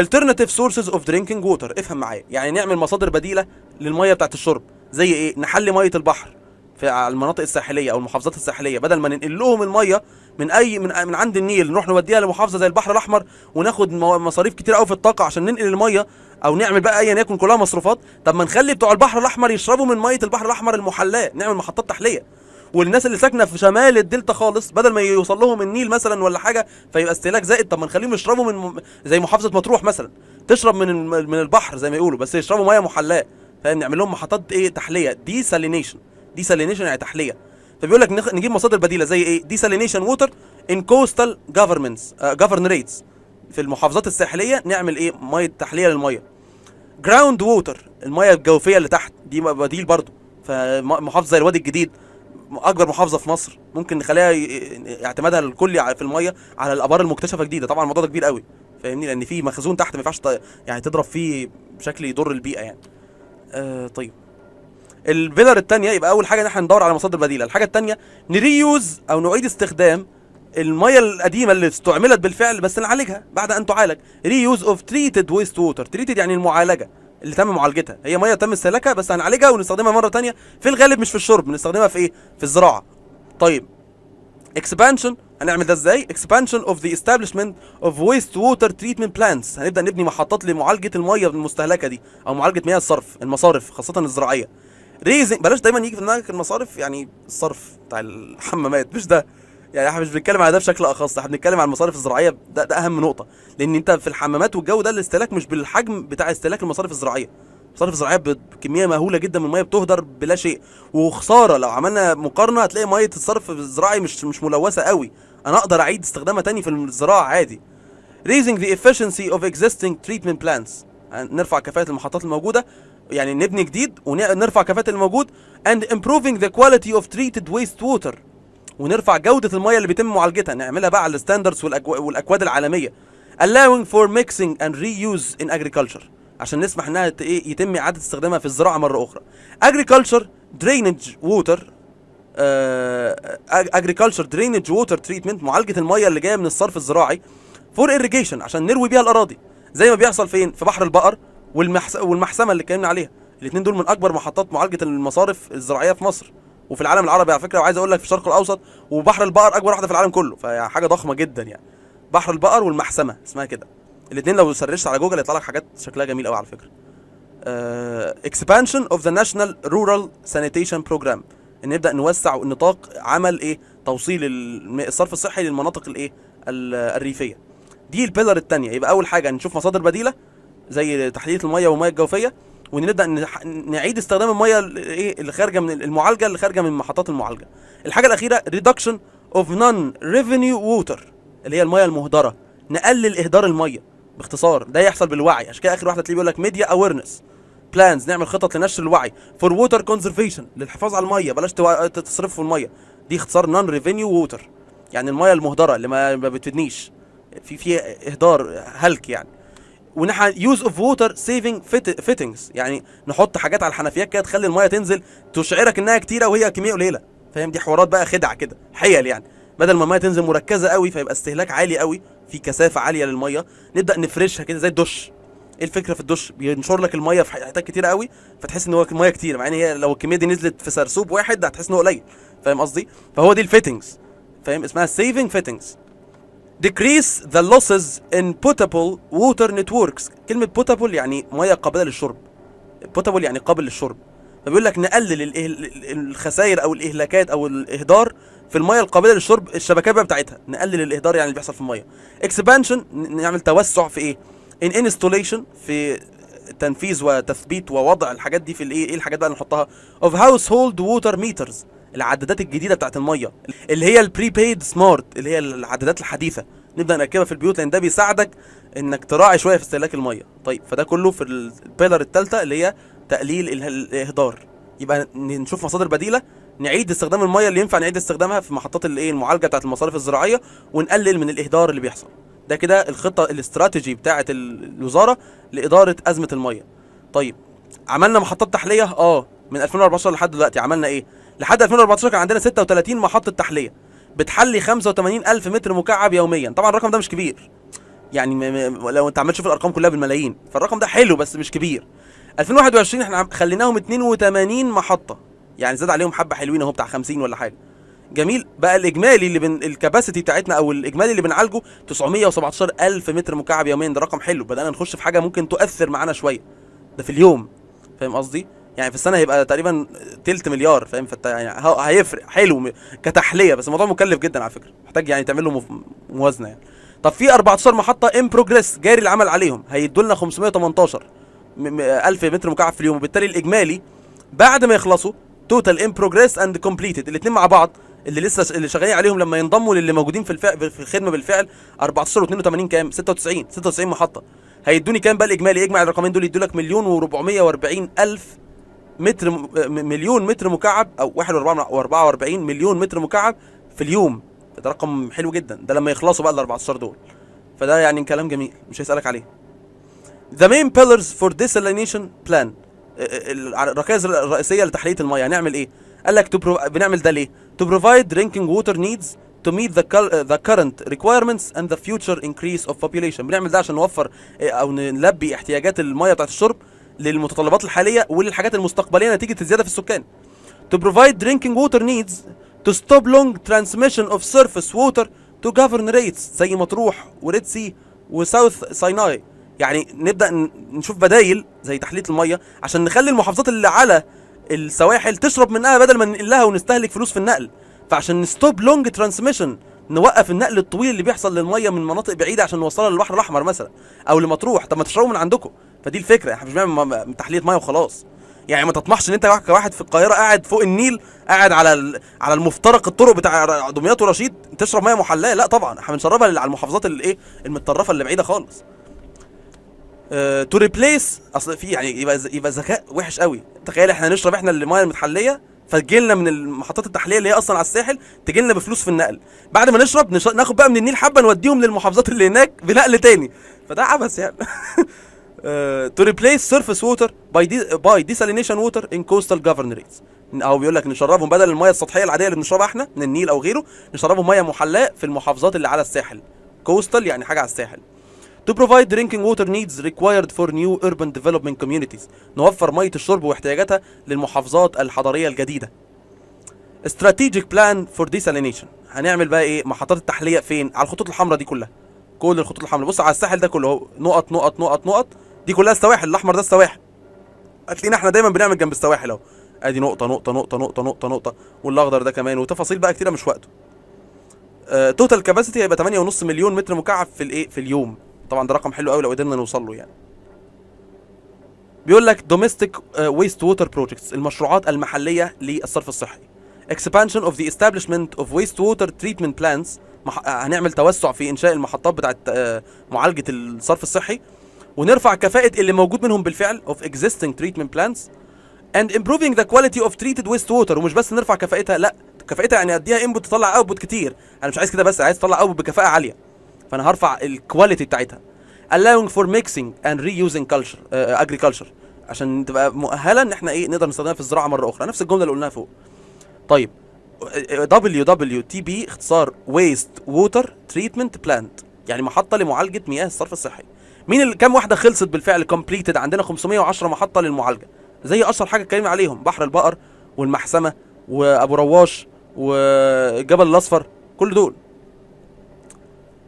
alternative sources of drinking water افهم معايا يعني نعمل مصادر بديله للميه بتاعه الشرب زي ايه نحلي ميه البحر في المناطق الساحليه او المحافظات الساحليه بدل ما ننقل لهم الميه من اي من من عند النيل نروح نوديها لمحافظه زي البحر الاحمر وناخد مصاريف كتير قوي في الطاقه عشان ننقل الميه او نعمل بقى ايا يكن كلها مصروفات طب ما نخلي بتوع البحر الاحمر يشربوا من ميه البحر الاحمر المحلاه نعمل محطات تحليه والناس اللي ساكنه في شمال الدلتا خالص بدل ما يوصل لهم النيل مثلا ولا حاجه فيبقى استهلاك زائد طب ما نخليهم يشربوا من زي محافظه مطروح مثلا تشرب من من البحر زي ما يقولوا بس يشربوا ميه محلاه فاهم نعمل لهم محطات ايه تحليه دي سالينيشن دي سالينيشن يعني تحليه فبيقول لك نخ... نجيب مصادر بديله زي ايه ديسالينيشن ووتر ان كوستال جفرمنتس جفرن ريتس في المحافظات الساحليه نعمل ايه ميه تحليه للميه جراوند ووتر الميه الجوفيه اللي تحت دي بديل برضه فمحافظه زي الوادي الجديد اكبر محافظه في مصر ممكن نخليها اعتمادها الكلي في الميه على الابار المكتشفه جديده طبعا الموضوع ده كبير قوي فاهمني لان في مخزون تحت ما ينفعش يعني تضرب فيه بشكل يضر البيئه يعني آه طيب الفيلر الثانيه يبقى اول حاجه ان احنا ندور على مصادر بديله الحاجه الثانيه نريوز او نعيد استخدام الميه القديمه اللي استعملت بالفعل بس نعالجها بعد ان تعالج ريوز اوف تريتد ويست ووتر تريتد يعني المعالجه اللي تم معالجتها هي ميه تم استهلاكها بس هنعالجها ونستخدمها مره ثانيه في الغالب مش في الشرب بنستخدمها في ايه في الزراعه طيب اكسبانشن هنعمل ده ازاي اكسبانشن اوف ذا استابليشمنت اوف ويست ووتر تريتمنت بلانتس هنبدا نبني محطات لمعالجه الميه المستهلكه دي او معالجه مياه الصرف المصارف خاصه الزراعيه ريزنج بلاش دايما يجي في دماغك المصارف يعني الصرف بتاع الحمامات مش ده يعني احنا مش بنتكلم على ده بشكل اخص احنا بنتكلم على المصارف الزراعيه ده, ده اهم نقطه لان انت في الحمامات والجو ده الاستهلاك مش بالحجم بتاع استهلاك المصارف الزراعيه المصارف الزراعيه بكميه مهوله جدا من الميه بتهدر بلا شيء وخساره لو عملنا مقارنه هتلاقي ميه الصرف الزراعي مش مش ملوثه قوي انا اقدر اعيد استخدامها تاني في الزراعه عادي raising the efficiency of existing treatment plants نرفع كفاءة المحطات الموجودة يعني نبني جديد ونرفع كفاءه الموجود and improving the quality of treated waste water ونرفع جوده الميه اللي بيتم معالجتها نعملها بقى على الستاندردز والاكواد العالميه allowing for mixing and reuse in agriculture عشان نسمح انها ايه يتم اعاده استخدامها في الزراعه مره اخرى agriculture drainage water آه، agriculture drainage water treatment معالجه الميه اللي جايه من الصرف الزراعي فور irrigation عشان نروي بيها الاراضي زي ما بيحصل فين في بحر البقر والمحس... والمحسمه اللي اتكلمنا عليها الاثنين دول من اكبر محطات معالجه المصارف الزراعيه في مصر وفي العالم العربي على فكره وعايز اقول لك في الشرق الاوسط وبحر البقر اكبر واحده في العالم كله فحاجه ضخمه جدا يعني بحر البقر والمحسمه اسمها كده الاثنين لو سرشت على جوجل هيطلع لك حاجات شكلها جميل قوي على فكره اكسبانشن اوف ذا ناشونال رورال سانيتيشن بروجرام ان نبدا نوسع نطاق عمل ايه توصيل الصرف الصحي للمناطق الايه الريفيه دي البيلر الثانيه يبقى اول حاجه نشوف مصادر بديله زي تحليه الميه والميه الجوفيه ونبدا نعيد استخدام الميه ايه اللي خارجه من المعالجه اللي خارجه من محطات المعالجه الحاجه الاخيره ريدكشن اوف نون ريفينيو ووتر اللي هي الميه المهدره نقلل اهدار الميه باختصار ده يحصل بالوعي عشان كده اخر واحده تلاقيه بيقول لك ميديا اويرنس بلانز نعمل خطط لنشر الوعي فور ووتر كونزرفيشن للحفاظ على الميه بلاش تصرف في الميه دي اختصار نون ريفينيو ووتر يعني الميه المهدره اللي ما بتفيدنيش في في اهدار هلك يعني ونحن يوز اوف ووتر سيفنج فيتنجز يعني نحط حاجات على الحنفيات كده تخلي الميه تنزل تشعرك انها كتيره وهي كميه قليله فاهم دي حوارات بقى خدع كده حيل يعني بدل ما الميه تنزل مركزه قوي فيبقى استهلاك عالي قوي في كثافه عاليه للميه نبدا نفرشها كده زي الدش ايه الفكره في الدش بينشر لك الميه في حتت كتيره قوي فتحس ان هو الميه كتير مع ان هي لو الكميه دي نزلت في سرسوب واحد هتحس ان هو قليل فاهم قصدي فهو دي الفيتنجز فاهم اسمها سيفنج فيتنجز decrease the losses in potable water networks كلمة potable يعني مية قابلة للشرب potable يعني قابل للشرب فبيقول لك نقلل الخسائر او الاهلاكات او الاهدار في المية القابلة للشرب الشبكات بقى بتاعتها نقلل الاهدار يعني اللي بيحصل في المية expansion نعمل توسع في ايه in installation في تنفيذ وتثبيت ووضع الحاجات دي في الايه ايه الحاجات بقى اللي نحطها of household water meters العدادات الجديده بتاعت الميه اللي هي البريبايد سمارت اللي هي العدادات الحديثه نبدا نركبها في البيوت لان ده بيساعدك انك تراعي شويه في استهلاك الميه طيب فده كله في البيلر الثالثه اللي هي تقليل الاهدار يبقى نشوف مصادر بديله نعيد استخدام الميه اللي ينفع نعيد استخدامها في محطات الايه المعالجه بتاعت المصارف الزراعيه ونقلل من الاهدار اللي بيحصل ده كده الخطه الاستراتيجي بتاعه الوزاره لاداره ازمه الميه طيب عملنا محطات تحليه اه من 2014 لحد دلوقتي عملنا ايه لحد 2014 كان عندنا 36 محطه تحليه بتحلي 85000 متر مكعب يوميا طبعا الرقم ده مش كبير يعني م- م- لو انت عمال تشوف الارقام كلها بالملايين فالرقم ده حلو بس مش كبير 2021 احنا خليناهم 82 محطه يعني زاد عليهم حبه حلوين اهو بتاع 50 ولا حاجه جميل بقى الاجمالي اللي بن الكباسيتي بتاعتنا او الاجمالي اللي بنعالجه 917 الف متر مكعب يوميا ده رقم حلو بدانا نخش في حاجه ممكن تؤثر معانا شويه ده في اليوم فاهم قصدي يعني في السنه هيبقى تقريبا تلت مليار فاهم فانت يعني هيفرق حلو كتحليه بس الموضوع مكلف جدا على فكره محتاج يعني تعمل له موازنه يعني طب في 14 محطه ان بروجريس جاري العمل عليهم هيدوا لنا 518 1000 متر مكعب في اليوم وبالتالي الاجمالي بعد ما يخلصوا توتال ان بروجريس اند كومبليتد الاثنين مع بعض اللي لسه اللي شغالين عليهم لما ينضموا للي موجودين في الفعل في الخدمه بالفعل 14 و82 كام 96 96 محطه هيدوني كام بقى الاجمالي اجمع الرقمين دول يدولك مليون و440 الف متر آه، مليون متر مكعب او 41 مليون متر مكعب في اليوم ده رقم حلو جدا ده لما يخلصوا بقى ال 14 دول فده يعني كلام جميل مش هيسالك عليه The main pillars for desalination plan آه، آه، الركائز الرئيسيه لتحليه المياه هنعمل ايه؟ قال لك برو... بنعمل ده ليه؟ to provide drinking water needs to meet the, the current requirements and the future increase of population بنعمل ده عشان نوفر او نلبي احتياجات المياه بتاعت الشرب للمتطلبات الحاليه وللحاجات المستقبليه نتيجه الزياده في السكان to provide drinking water needs to stop long transmission of surface water to govern rates زي مطروح وريد سي وساوث سيناي يعني نبدا نشوف بدايل زي تحليه الميه عشان نخلي المحافظات اللي على السواحل تشرب منها بدل ما ننقلها ونستهلك فلوس في النقل فعشان نستوب لونج ترانسميشن نوقف النقل الطويل اللي بيحصل للميه من مناطق بعيده عشان نوصلها للبحر الاحمر مثلا او لمطروح طب ما تشربوا من عندكم فدي الفكره احنا مش بنعمل تحليه ميه وخلاص يعني ما تطمحش ان انت كواحد في القاهره قاعد فوق النيل قاعد على على المفترق الطرق بتاع دمياط ورشيد تشرب ميه محلاه لا طبعا احنا بنشربها على المحافظات الايه المتطرفه اللي بعيده خالص تو آه، ريبليس اصل في يعني يبقى يبقى ذكاء وحش قوي تخيل احنا نشرب احنا الميه المتحليه فتجي لنا من المحطات التحليه اللي هي اصلا على الساحل تجي لنا بفلوس في النقل بعد ما نشرب نش... ناخد بقى من النيل حبه نوديهم للمحافظات اللي هناك بنقل تاني فده عبث يعني تو ريبليس سيرفيس ووتر باي دي باي ديسالينيشن ووتر ان كوستال جافرنريتس او بيقول لك نشربهم بدل الميه السطحيه العاديه اللي بنشربها احنا من النيل او غيره نشربهم ميه محلاه في المحافظات اللي على الساحل كوستال يعني حاجه على الساحل to provide drinking water needs required for new urban development communities نوفر مية الشرب واحتياجاتها للمحافظات الحضرية الجديدة strategic plan for desalination هنعمل بقى ايه محطات التحلية فين على الخطوط الحمراء دي كلها كل الخطوط الحمراء بص على الساحل ده كله نقط نقط نقط نقط دي كلها السواحل الاحمر ده السواحل هتلاقينا احنا دايما بنعمل جنب السواحل اهو ادي نقطه نقطه نقطه نقطه نقطه نقطه والاخضر ده كمان وتفاصيل بقى كتيره مش وقته توتال آه، كاباسيتي هيبقى 8.5 مليون متر مكعب في الايه في اليوم طبعا ده رقم حلو قوي لو قدرنا نوصل له يعني بيقول لك دوميستيك ويست ووتر بروجكتس المشروعات المحليه للصرف الصحي expansion of the establishment of ويست treatment plants مح... آه، هنعمل توسع في انشاء المحطات بتاعت آه، معالجه الصرف الصحي ونرفع كفاءه اللي موجود منهم بالفعل of existing treatment plants and improving the quality of treated ووتر ومش بس نرفع كفاءتها لا كفاءتها يعني اديها انبوت تطلع اوتبوت كتير انا مش عايز كده بس عايز تطلع اوتبوت بكفاءه عاليه فانا هرفع الكواليتي بتاعتها allowing for mixing and reusing culture uh, agriculture عشان تبقى مؤهله ان احنا ايه نقدر نستخدمها في الزراعه مره اخرى نفس الجمله اللي قلناها فوق طيب WWTB اختصار Waste Water Treatment Plant يعني محطه لمعالجه مياه الصرف الصحي مين اللي كام واحده خلصت بالفعل كومبليتد عندنا 510 محطه للمعالجه زي اشهر حاجه اتكلمنا عليهم بحر البقر والمحسمه وابو رواش والجبل الاصفر كل دول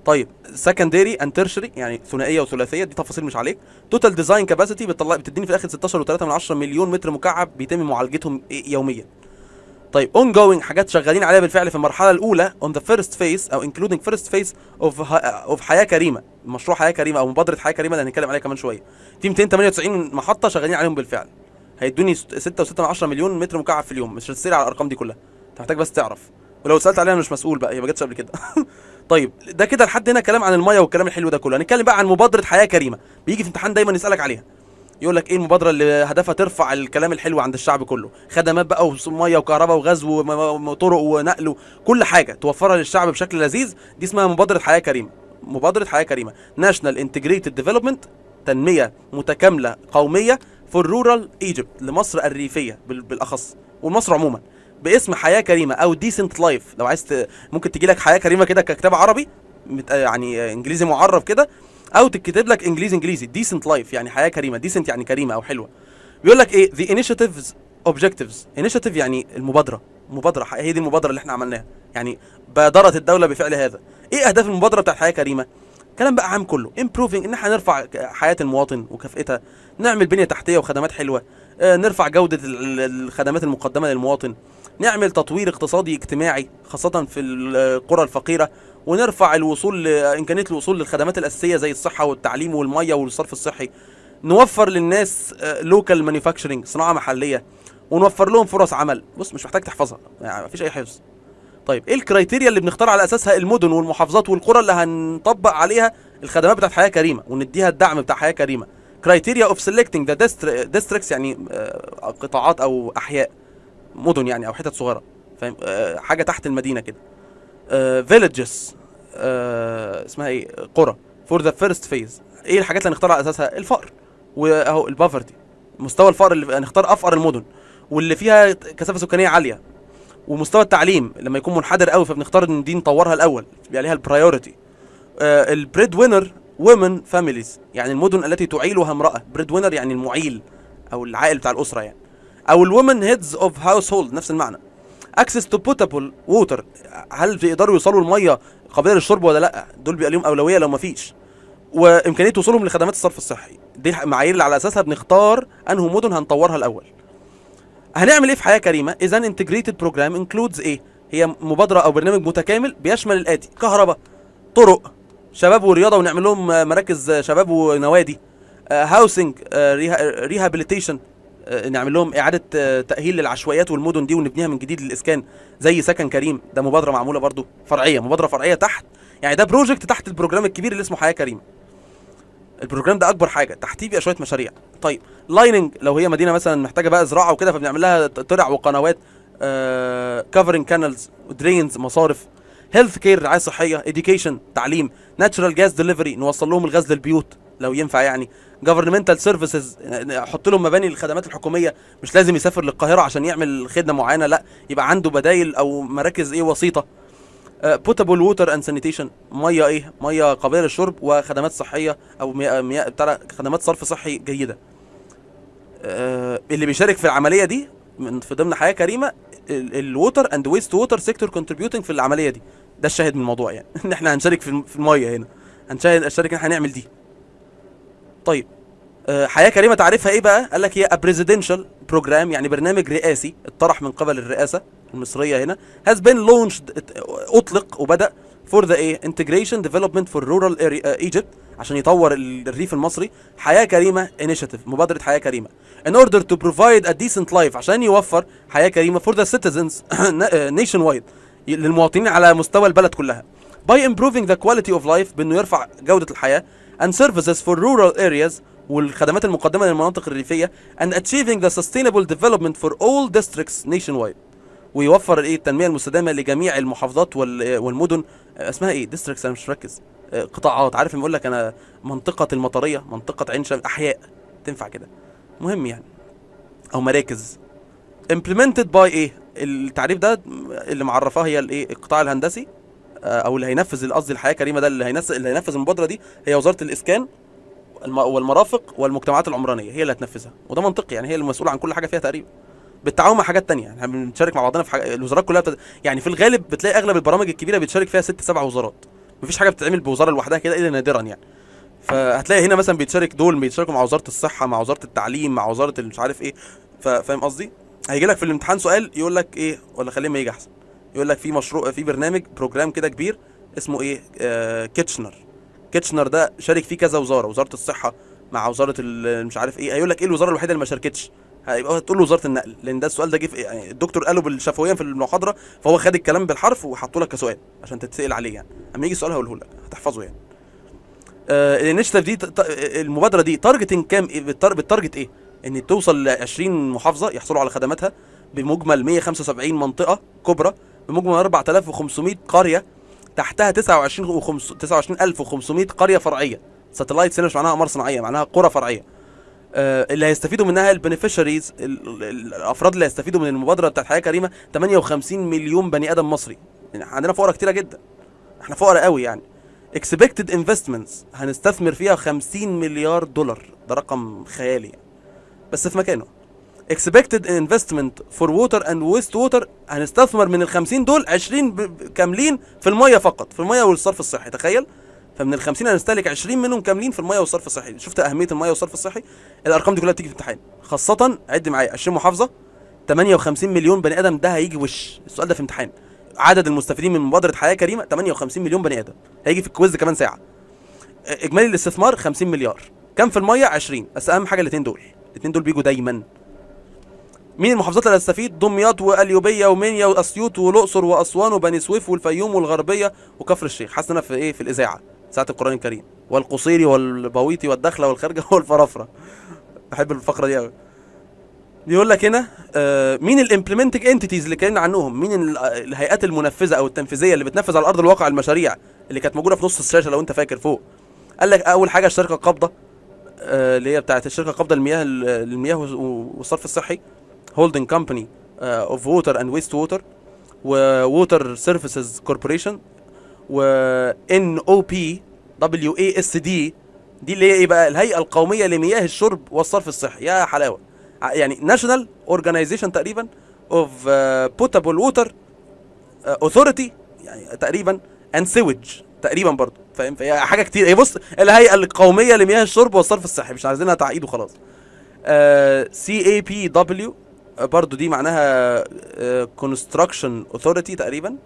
طيب سكندري اند تيرشري يعني ثنائيه وثلاثيه دي تفاصيل مش عليك توتال ديزاين كاباسيتي بتطلع بتديني في الاخر 16.3 مليون متر مكعب بيتم معالجتهم إيه، يوميا طيب اون جوينج حاجات شغالين عليها بالفعل في المرحله الاولى اون ذا فيرست فيس او انكلودنج فيرست فيس اوف اوف حياه كريمه مشروع حياه كريمه او مبادره حياه كريمه اللي هنتكلم عليها كمان شويه في 298 محطه شغالين عليهم بالفعل هيدوني 6.6 مليون متر مكعب في اليوم مش هتسير على الارقام دي كلها انت محتاج بس تعرف ولو سالت عليها انا مش مسؤول بقى هي ما جاتش قبل كده طيب ده كده لحد هنا كلام عن الميه والكلام الحلو ده كله هنتكلم بقى عن مبادره حياه كريمه بيجي في امتحان دايما يسالك عليها يقول لك ايه المبادره اللي هدفها ترفع الكلام الحلو عند الشعب كله خدمات بقى وميه وكهرباء وغاز وطرق ونقل وكل حاجه توفرها للشعب بشكل لذيذ دي اسمها مبادره حياه كريمه مبادره حياه كريمه ناشونال انتجريتد ديفلوبمنت تنميه متكامله قوميه فور رورال ايجيبت لمصر الريفيه بالاخص ومصر عموما باسم حياه كريمه او ديسنت لايف لو عايز ت... ممكن تجي لك حياه كريمه كده ككتاب عربي آه، يعني آه، انجليزي معرف كده او تكتب لك انجليزي انجليزي ديسنت لايف يعني حياه كريمه ديسنت يعني كريمه او حلوه بيقول لك ايه ذا انيشيتيفز اوبجكتيفز انيشيتيف يعني المبادره مبادره هي دي المبادره اللي احنا عملناها يعني بادرت الدوله بفعل هذا ايه اهداف المبادره بتاعت حياه كريمه كلام بقى عام كله امبروفنج ان احنا نرفع حياه المواطن وكفئتها نعمل بنيه تحتيه وخدمات حلوه آه، نرفع جوده الخدمات المقدمه للمواطن نعمل تطوير اقتصادي اجتماعي خاصة في القرى الفقيرة ونرفع الوصول إمكانية الوصول للخدمات الأساسية زي الصحة والتعليم والمية والصرف الصحي نوفر للناس لوكال آه، مانيفاكتشرنج صناعة محلية ونوفر لهم فرص عمل بص مش محتاج تحفظها يعني مفيش أي حفظ طيب ايه الكرايتيريا اللي بنختار على اساسها المدن والمحافظات والقرى اللي هنطبق عليها الخدمات بتاعت حياه كريمه ونديها الدعم بتاع حياه كريمه كرايتيريا اوف سيلكتنج ذا ديستريكتس يعني آه، قطاعات او احياء مدن يعني او حتت صغيره فاهم آه، حاجه تحت المدينه كده آه, آه، اسمها ايه قرى فور ذا فيرست فيز ايه الحاجات اللي هنختار على اساسها الفقر واهو البافرتي مستوى الفقر اللي هنختار افقر المدن واللي فيها كثافه سكانيه عاليه ومستوى التعليم لما يكون منحدر قوي فبنختار ان دي نطورها الاول يبقى ليها البرايورتي البريد وينر وومن فاميليز يعني المدن التي تعيلها امراه بريد وينر يعني المعيل او العائل بتاع الاسره يعني او الومن هيدز اوف هاوس هولد نفس المعنى اكسس تو بوتابل ووتر هل بيقدروا يوصلوا الميه قابله للشرب ولا لا دول بيبقى ليهم اولويه لو ما فيش وامكانيه وصولهم لخدمات الصرف الصحي دي معايير اللي على اساسها بنختار انه مدن هنطورها الاول هنعمل ايه في حياه كريمه اذا انتجريتد بروجرام انكلودز ايه هي مبادره او برنامج متكامل بيشمل الاتي كهرباء طرق شباب ورياضه ونعمل لهم مراكز شباب ونوادي هاوسنج آه، آه، ريهابيليتيشن آه، نعمل لهم اعاده آه، تاهيل للعشوائيات والمدن دي ونبنيها من جديد للاسكان زي سكن كريم ده مبادره معموله برضو فرعيه مبادره فرعيه تحت يعني ده بروجكت تحت البروجرام الكبير اللي اسمه حياه كريمه البروجرام ده اكبر حاجه تحتيه بقى شويه مشاريع طيب لايننج لو هي مدينه مثلا محتاجه بقى زراعه وكده فبنعمل لها ترع وقنوات كفرنج كانلز درينز مصارف هيلث كير رعايه صحيه اديوكيشن تعليم ناتشرال جاز ديليفري نوصل لهم الغاز للبيوت لو ينفع يعني جفرمنتال سيرفيسز احط لهم مباني للخدمات الحكوميه مش لازم يسافر للقاهره عشان يعمل خدمه معينه لا يبقى عنده بدايل او مراكز ايه وسيطه بوتابل ووتر اند سانيتيشن ميه ايه ميه قابله للشرب وخدمات صحيه او مياه بتاع خدمات صرف صحي جيده أه اللي بيشارك في العمليه دي من في ضمن حياه كريمه الووتر اند ويست ووتر سيكتور كونتريبيوتنج في العمليه دي ده الشاهد من الموضوع يعني ان احنا هنشارك في الميه هنا هنشارك ان احنا هنعمل دي طيب آه، حياه كريمه تعريفها ايه بقى؟ قال لك هي بريزيدنشال بروجرام يعني برنامج رئاسي اتطرح من قبل الرئاسه المصريه هنا هاز بين لونشد اطلق وبدا فور ذا ايه انتجريشن ديفلوبمنت فور رورال ايجيبت عشان يطور الريف المصري حياه كريمه انيشيتيف مبادره حياه كريمه ان اوردر تو بروفايد ا ديسنت لايف عشان يوفر حياه كريمه فور ذا سيتيزنز نيشن وايد للمواطنين على مستوى البلد كلها باي امبروفينج ذا كواليتي اوف لايف بانه يرفع جوده الحياه and services for rural areas والخدمات المقدمة للمناطق الريفية and achieving the sustainable development for all districts nationwide ويوفر ايه التنمية المستدامة لجميع المحافظات والمدن اسمها ايه districts انا مش مركز آه، قطاعات عارف لما اقول لك انا منطقة المطرية منطقة عين شمس احياء تنفع كده مهم يعني او مراكز implemented by ايه التعريف ده اللي معرفاه هي الايه القطاع الهندسي آه، او اللي هينفذ قصدي الحياه كريمه ده اللي هينفذ اللي هينفذ المبادره دي هي وزاره الاسكان والمرافق والمجتمعات العمرانيه هي اللي هتنفذها وده منطقي يعني هي المسؤوله عن كل حاجه فيها تقريبا بالتعاون مع حاجات تانية يعني بنشارك مع بعضنا في حاجة الوزارات كلها بتد... يعني في الغالب بتلاقي اغلب البرامج الكبيره بيتشارك فيها ست سبع وزارات مفيش حاجه بتتعمل بوزاره لوحدها كده الا نادرا يعني فهتلاقي هنا مثلا بيتشارك دول بيتشاركوا مع وزاره الصحه مع وزاره التعليم مع وزاره مش عارف ايه فاهم قصدي هيجي لك في الامتحان سؤال يقول لك ايه ولا خليه ما يجي احسن يقول لك في مشروع في برنامج بروجرام كده كبير اسمه ايه آه كيتشنر كيتشنر ده شارك فيه كذا وزاره وزاره الصحه مع وزاره مش عارف ايه هيقول لك ايه الوزاره الوحيده اللي ما شاركتش هيبقى تقول له وزاره النقل لان ده السؤال ده جه يعني الدكتور قاله بالشفويه في المحاضره فهو خد الكلام بالحرف وحطه لك كسؤال عشان تتسال عليه يعني اما يجي السؤال هقوله لك هتحفظه يعني آه الانشيتيف دي المبادره دي تارجتنج كام بالتارجت ايه ان توصل ل 20 محافظه يحصلوا على خدماتها بمجمل 175 منطقه كبرى بمجمل 4500 قريه تحتها 29 29500 قريه فرعيه ساتلايت هنا مش معناها اقمار صناعيه معناها قرى فرعيه آه، اللي هيستفيدوا منها البنفيشريز الافراد اللي هيستفيدوا من المبادره بتاعت حياه كريمه 58 مليون بني ادم مصري يعني عندنا فقراء كتيره جدا احنا فقراء قوي يعني اكسبكتد انفستمنتس هنستثمر فيها 50 مليار دولار ده رقم خيالي يعني. بس في مكانه اكسبكتد انفستمنت فور ووتر اند ويست ووتر هنستثمر من ال 50 دول 20 كاملين في الميه فقط في الميه والصرف الصحي تخيل فمن ال 50 هنستهلك 20 منهم كاملين في الميه والصرف الصحي شفت اهميه الميه والصرف الصحي الارقام دي كلها بتيجي في امتحان خاصه عد معايا 20 محافظه 58 مليون بني ادم ده هيجي وش السؤال ده في امتحان عدد المستفيدين من مبادره حياه كريمه 58 مليون بني ادم هيجي في الكويز كمان ساعه اجمالي الاستثمار 50 مليار كم في الميه 20 بس اهم حاجه الاثنين دول الاثنين دول بيجوا دايما مين المحافظات اللي هتستفيد دمياط واليوبيه ومنيا واسيوط والاقصر واسوان وبني سويف والفيوم والغربيه وكفر الشيخ حاسس انا في ايه في الاذاعه ساعه القران الكريم والقصيري والبويطي والدخله والخارجه والفرافره بحب الفقره دي قوي بيقول لك هنا آه، مين الامبلمنتنج انتيتيز اللي اتكلمنا عنهم مين الهيئات المنفذه او التنفيذيه اللي بتنفذ على ارض الواقع المشاريع اللي كانت موجوده في نص الشاشه لو انت فاكر فوق قال لك اول حاجه الشركه القابضه آه، اللي هي بتاعت الشركه القابضه للمياه المياه والصرف الصحي هولدنج اوف ووتر اند ويست ووتر ووتر سيرفيسز كوربوريشن و ان او بي دبليو اي اس دي اللي هي ايه بقى الهيئه القوميه لمياه الشرب والصرف الصحي يا حلاوه يعني ناشونال اورجانيزيشن تقريبا اوف بوتابل ووتر اوثورتي يعني تقريبا اند سويج تقريبا برضه فاهم فهي حاجه كتير هي بص الهيئه القوميه لمياه الشرب والصرف الصحي مش عايزينها تعقيد وخلاص سي اي بي دبليو برضو دي معناها كونستراكشن آه، authority تقريبا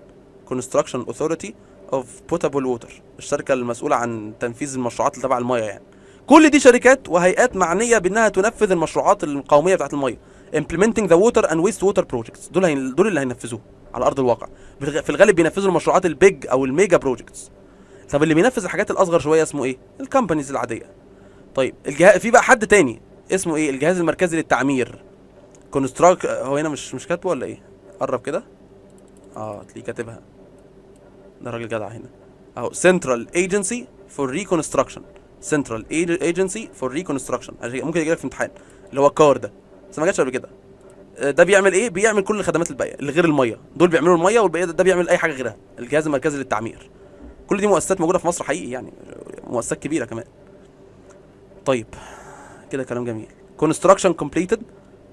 كونستراكشن authority اوف potable ووتر الشركه المسؤوله عن تنفيذ المشروعات تبع الميه يعني كل دي شركات وهيئات معنيه بانها تنفذ المشروعات القوميه بتاعت الميه implementing the water and waste water projects دول هين... دول اللي هينفذوه على ارض الواقع في الغالب بينفذوا المشروعات البيج او الميجا بروجكتس طب اللي بينفذ الحاجات الاصغر شويه اسمه ايه الكومبانيز العاديه طيب الجهاز في بقى حد تاني اسمه ايه الجهاز المركزي للتعمير كونستراك هو هنا مش مش كاتبه ولا ايه قرب كده اه تلاقيه كاتبها ده راجل جدع هنا اهو سنترال ايجنسي فور ريكونستراكشن سنترال ايجنسي فور ريكونستراكشن ممكن يجي لك في امتحان اللي هو الكار ده بس ما جاتش قبل كده آه، ده بيعمل ايه بيعمل كل الخدمات الباقيه اللي غير الميه دول بيعملوا الميه والباقي ده بيعمل اي حاجه غيرها الجهاز المركزي للتعمير كل دي مؤسسات موجوده في مصر حقيقي يعني مؤسسات كبيره كمان طيب كده كلام جميل كونستراكشن كومبليتد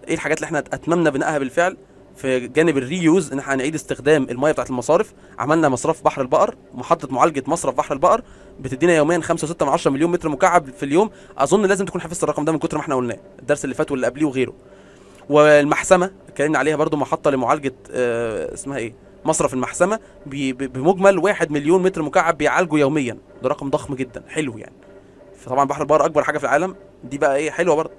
ايه الحاجات اللي احنا اتممنا بنائها بالفعل في جانب الريوز ان احنا هنعيد استخدام الميه بتاعت المصارف عملنا مصرف بحر البقر محطه معالجه مصرف بحر البقر بتدينا يوميا 5.6 مليون متر مكعب في اليوم اظن لازم تكون حفظت الرقم ده من كتر ما احنا قلناه الدرس اللي فات واللي قبليه وغيره والمحسمه اتكلمنا عليها برضو محطه لمعالجه اه اسمها ايه مصرف المحسمه بمجمل 1 مليون متر مكعب بيعالجوا يوميا ده رقم ضخم جدا حلو يعني فطبعا بحر البقر اكبر حاجه في العالم دي بقى ايه حلوه برضه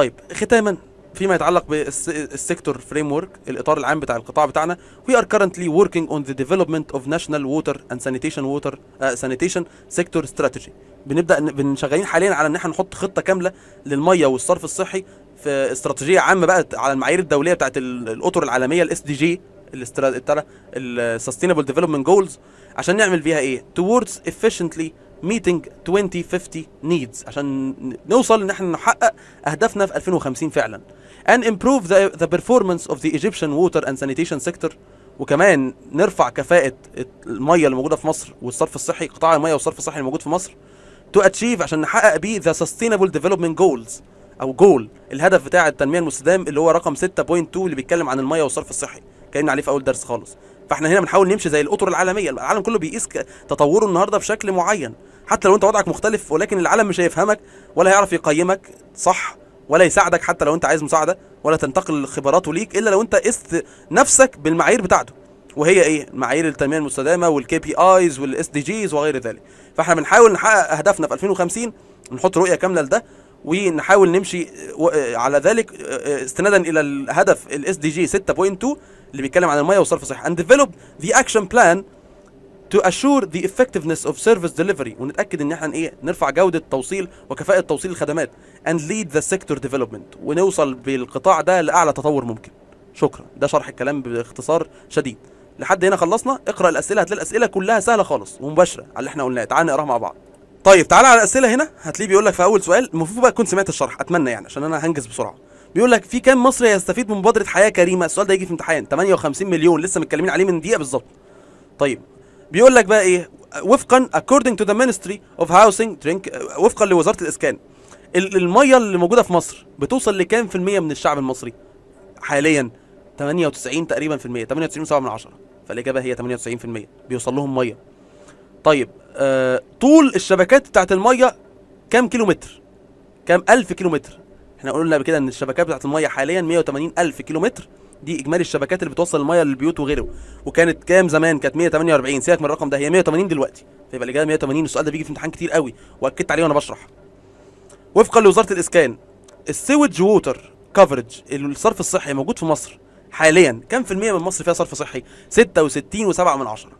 طيب ختاما فيما يتعلق بالسيكتور فريم ورك الاطار العام بتاع القطاع بتاعنا وي ار كرنتلي وركينج اون ذا ديفلوبمنت اوف ناشونال ووتر اند سانيتيشن ووتر سانيتيشن سيكتور استراتيجي بنبدا بنشغلين حاليا على ان احنا نحط خطه كامله للميه والصرف الصحي في استراتيجيه عامه بقى على المعايير الدوليه بتاعت الاطر العالميه الاس دي جي السستينبل ديفلوبمنت جولز عشان نعمل بيها ايه towards efficiently ميتنج 2050 نيدز عشان نوصل ان احنا نحقق اهدافنا في 2050 فعلا and improve the, the performance of the Egyptian water and sanitation sector وكمان نرفع كفاءة المية اللي موجودة في مصر والصرف الصحي قطاع المية والصرف الصحي اللي موجود في مصر to achieve عشان نحقق بيه the sustainable development goals او جول الهدف بتاع التنمية المستدام اللي هو رقم 6.2 اللي بيتكلم عن المية والصرف الصحي كان عليه في اول درس خالص فاحنا هنا بنحاول نمشي زي الاطر العالمية العالم كله بيقيس تطوره النهاردة بشكل معين حتى لو انت وضعك مختلف ولكن العالم مش هيفهمك ولا هيعرف يقيمك صح ولا يساعدك حتى لو انت عايز مساعده ولا تنتقل خبراته ليك الا لو انت قست نفسك بالمعايير بتاعته وهي ايه معايير التنميه المستدامه والكي بي ايز والاس دي جيز وغير ذلك فاحنا بنحاول نحقق اهدافنا في 2050 نحط رؤيه كامله لده ونحاول نمشي على ذلك استنادا الى الهدف الاس دي جي 6.2 اللي بيتكلم عن الميه والصرف الصحي اند ديفلوب ذا اكشن بلان to assure the effectiveness of service delivery ونتاكد ان احنا ايه نرفع جوده توصيل وكفاءه توصيل الخدمات and lead the sector development ونوصل بالقطاع ده لاعلى تطور ممكن شكرا ده شرح الكلام باختصار شديد لحد هنا خلصنا اقرا الاسئله هتلاقي الاسئله كلها سهله خالص ومباشره على اللي احنا قلناه تعال نقراها مع بعض طيب تعال على الاسئله هنا هتلاقيه بيقول لك في اول سؤال المفروض بقى تكون سمعت الشرح اتمنى يعني عشان انا هنجز بسرعه بيقول لك في كام مصري هيستفيد من مبادره حياه كريمه السؤال ده يجي في امتحان 58 مليون لسه متكلمين عليه من دقيقه بالظبط طيب بيقول لك بقى ايه وفقا according to the ministry of housing drink وفقا لوزاره الاسكان الميه اللي موجوده في مصر بتوصل لكام في الميه من الشعب المصري حاليا 98 تقريبا في المية 98.7 من 10 فالاجابه هي 98 في المية بيوصل لهم ميه طيب آه طول الشبكات بتاعت الميه كام كيلو متر كام الف كيلو متر احنا قلنا قبل كده ان الشبكات بتاعت الميه حاليا 180 الف كيلو متر دي اجمالي الشبكات اللي بتوصل الميه للبيوت وغيره وكانت كام زمان كانت 148 سيبك من الرقم ده هي 180 دلوقتي فيبقى الاجابه 180 السؤال ده بيجي في امتحان كتير قوي واكدت عليه وانا بشرح وفقا لوزاره الاسكان السويج ووتر كفرج الصرف الصحي موجود في مصر حاليا كم في المية من مصر فيها صرف صحي 66.7 من عشرة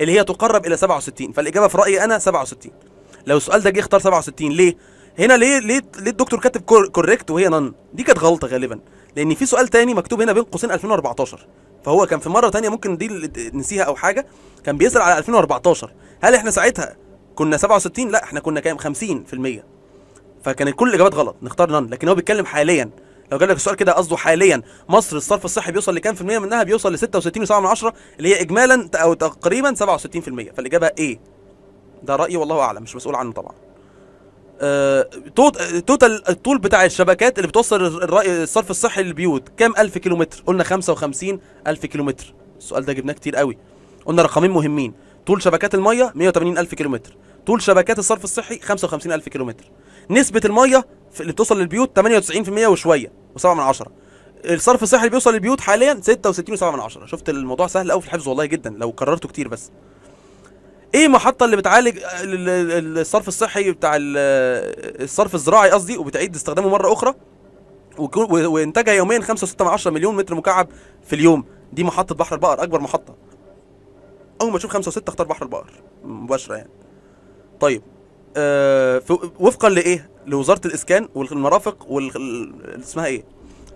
اللي هي تقرب الى 67 فالاجابه في رايي انا 67 لو السؤال ده جه اختار 67 ليه هنا ليه ليه ليه الدكتور كاتب كوريكت وهي نن دي كانت غلطه غالبا لان في سؤال تاني مكتوب هنا بين قوسين 2014 فهو كان في مره تانية ممكن دي نسيها او حاجه كان بيسال على 2014 هل احنا ساعتها كنا 67 لا احنا كنا كام 50% فكانت كل الاجابات غلط نختار نان لكن هو بيتكلم حاليا لو جالك السؤال كده قصده حاليا مصر الصرف الصحي بيوصل لكام في المية منها بيوصل ل 66.7 اللي هي اجمالا او تقريبا 67% فالاجابه ايه ده رايي والله اعلم مش مسؤول عنه طبعا آه، توتال الطول بتاع الشبكات اللي بتوصل الصرف الصحي للبيوت كام الف كيلومتر قلنا 55 الف كيلومتر السؤال ده جبناه كتير قوي قلنا رقمين مهمين طول شبكات الميه 180 الف كيلومتر طول شبكات الصرف الصحي 55 الف كيلومتر نسبه الميه اللي بتوصل للبيوت 98% وشويه و7 من عشرة الصرف الصحي اللي بيوصل للبيوت حاليا 66 و7 من عشرة شفت الموضوع سهل قوي في الحفظ والله جدا لو كررته كتير بس ايه المحطه اللي بتعالج الصرف الصحي بتاع الصرف الزراعي قصدي وبتعيد استخدامه مره اخرى وانتاجها يوميا 5.6 مليون متر مكعب في اليوم دي محطه بحر البقر اكبر محطه اول ما تشوف 5 و6 اختار بحر البقر مباشره يعني طيب آه وفقا لايه لوزاره الاسكان والمرافق وال اسمها ايه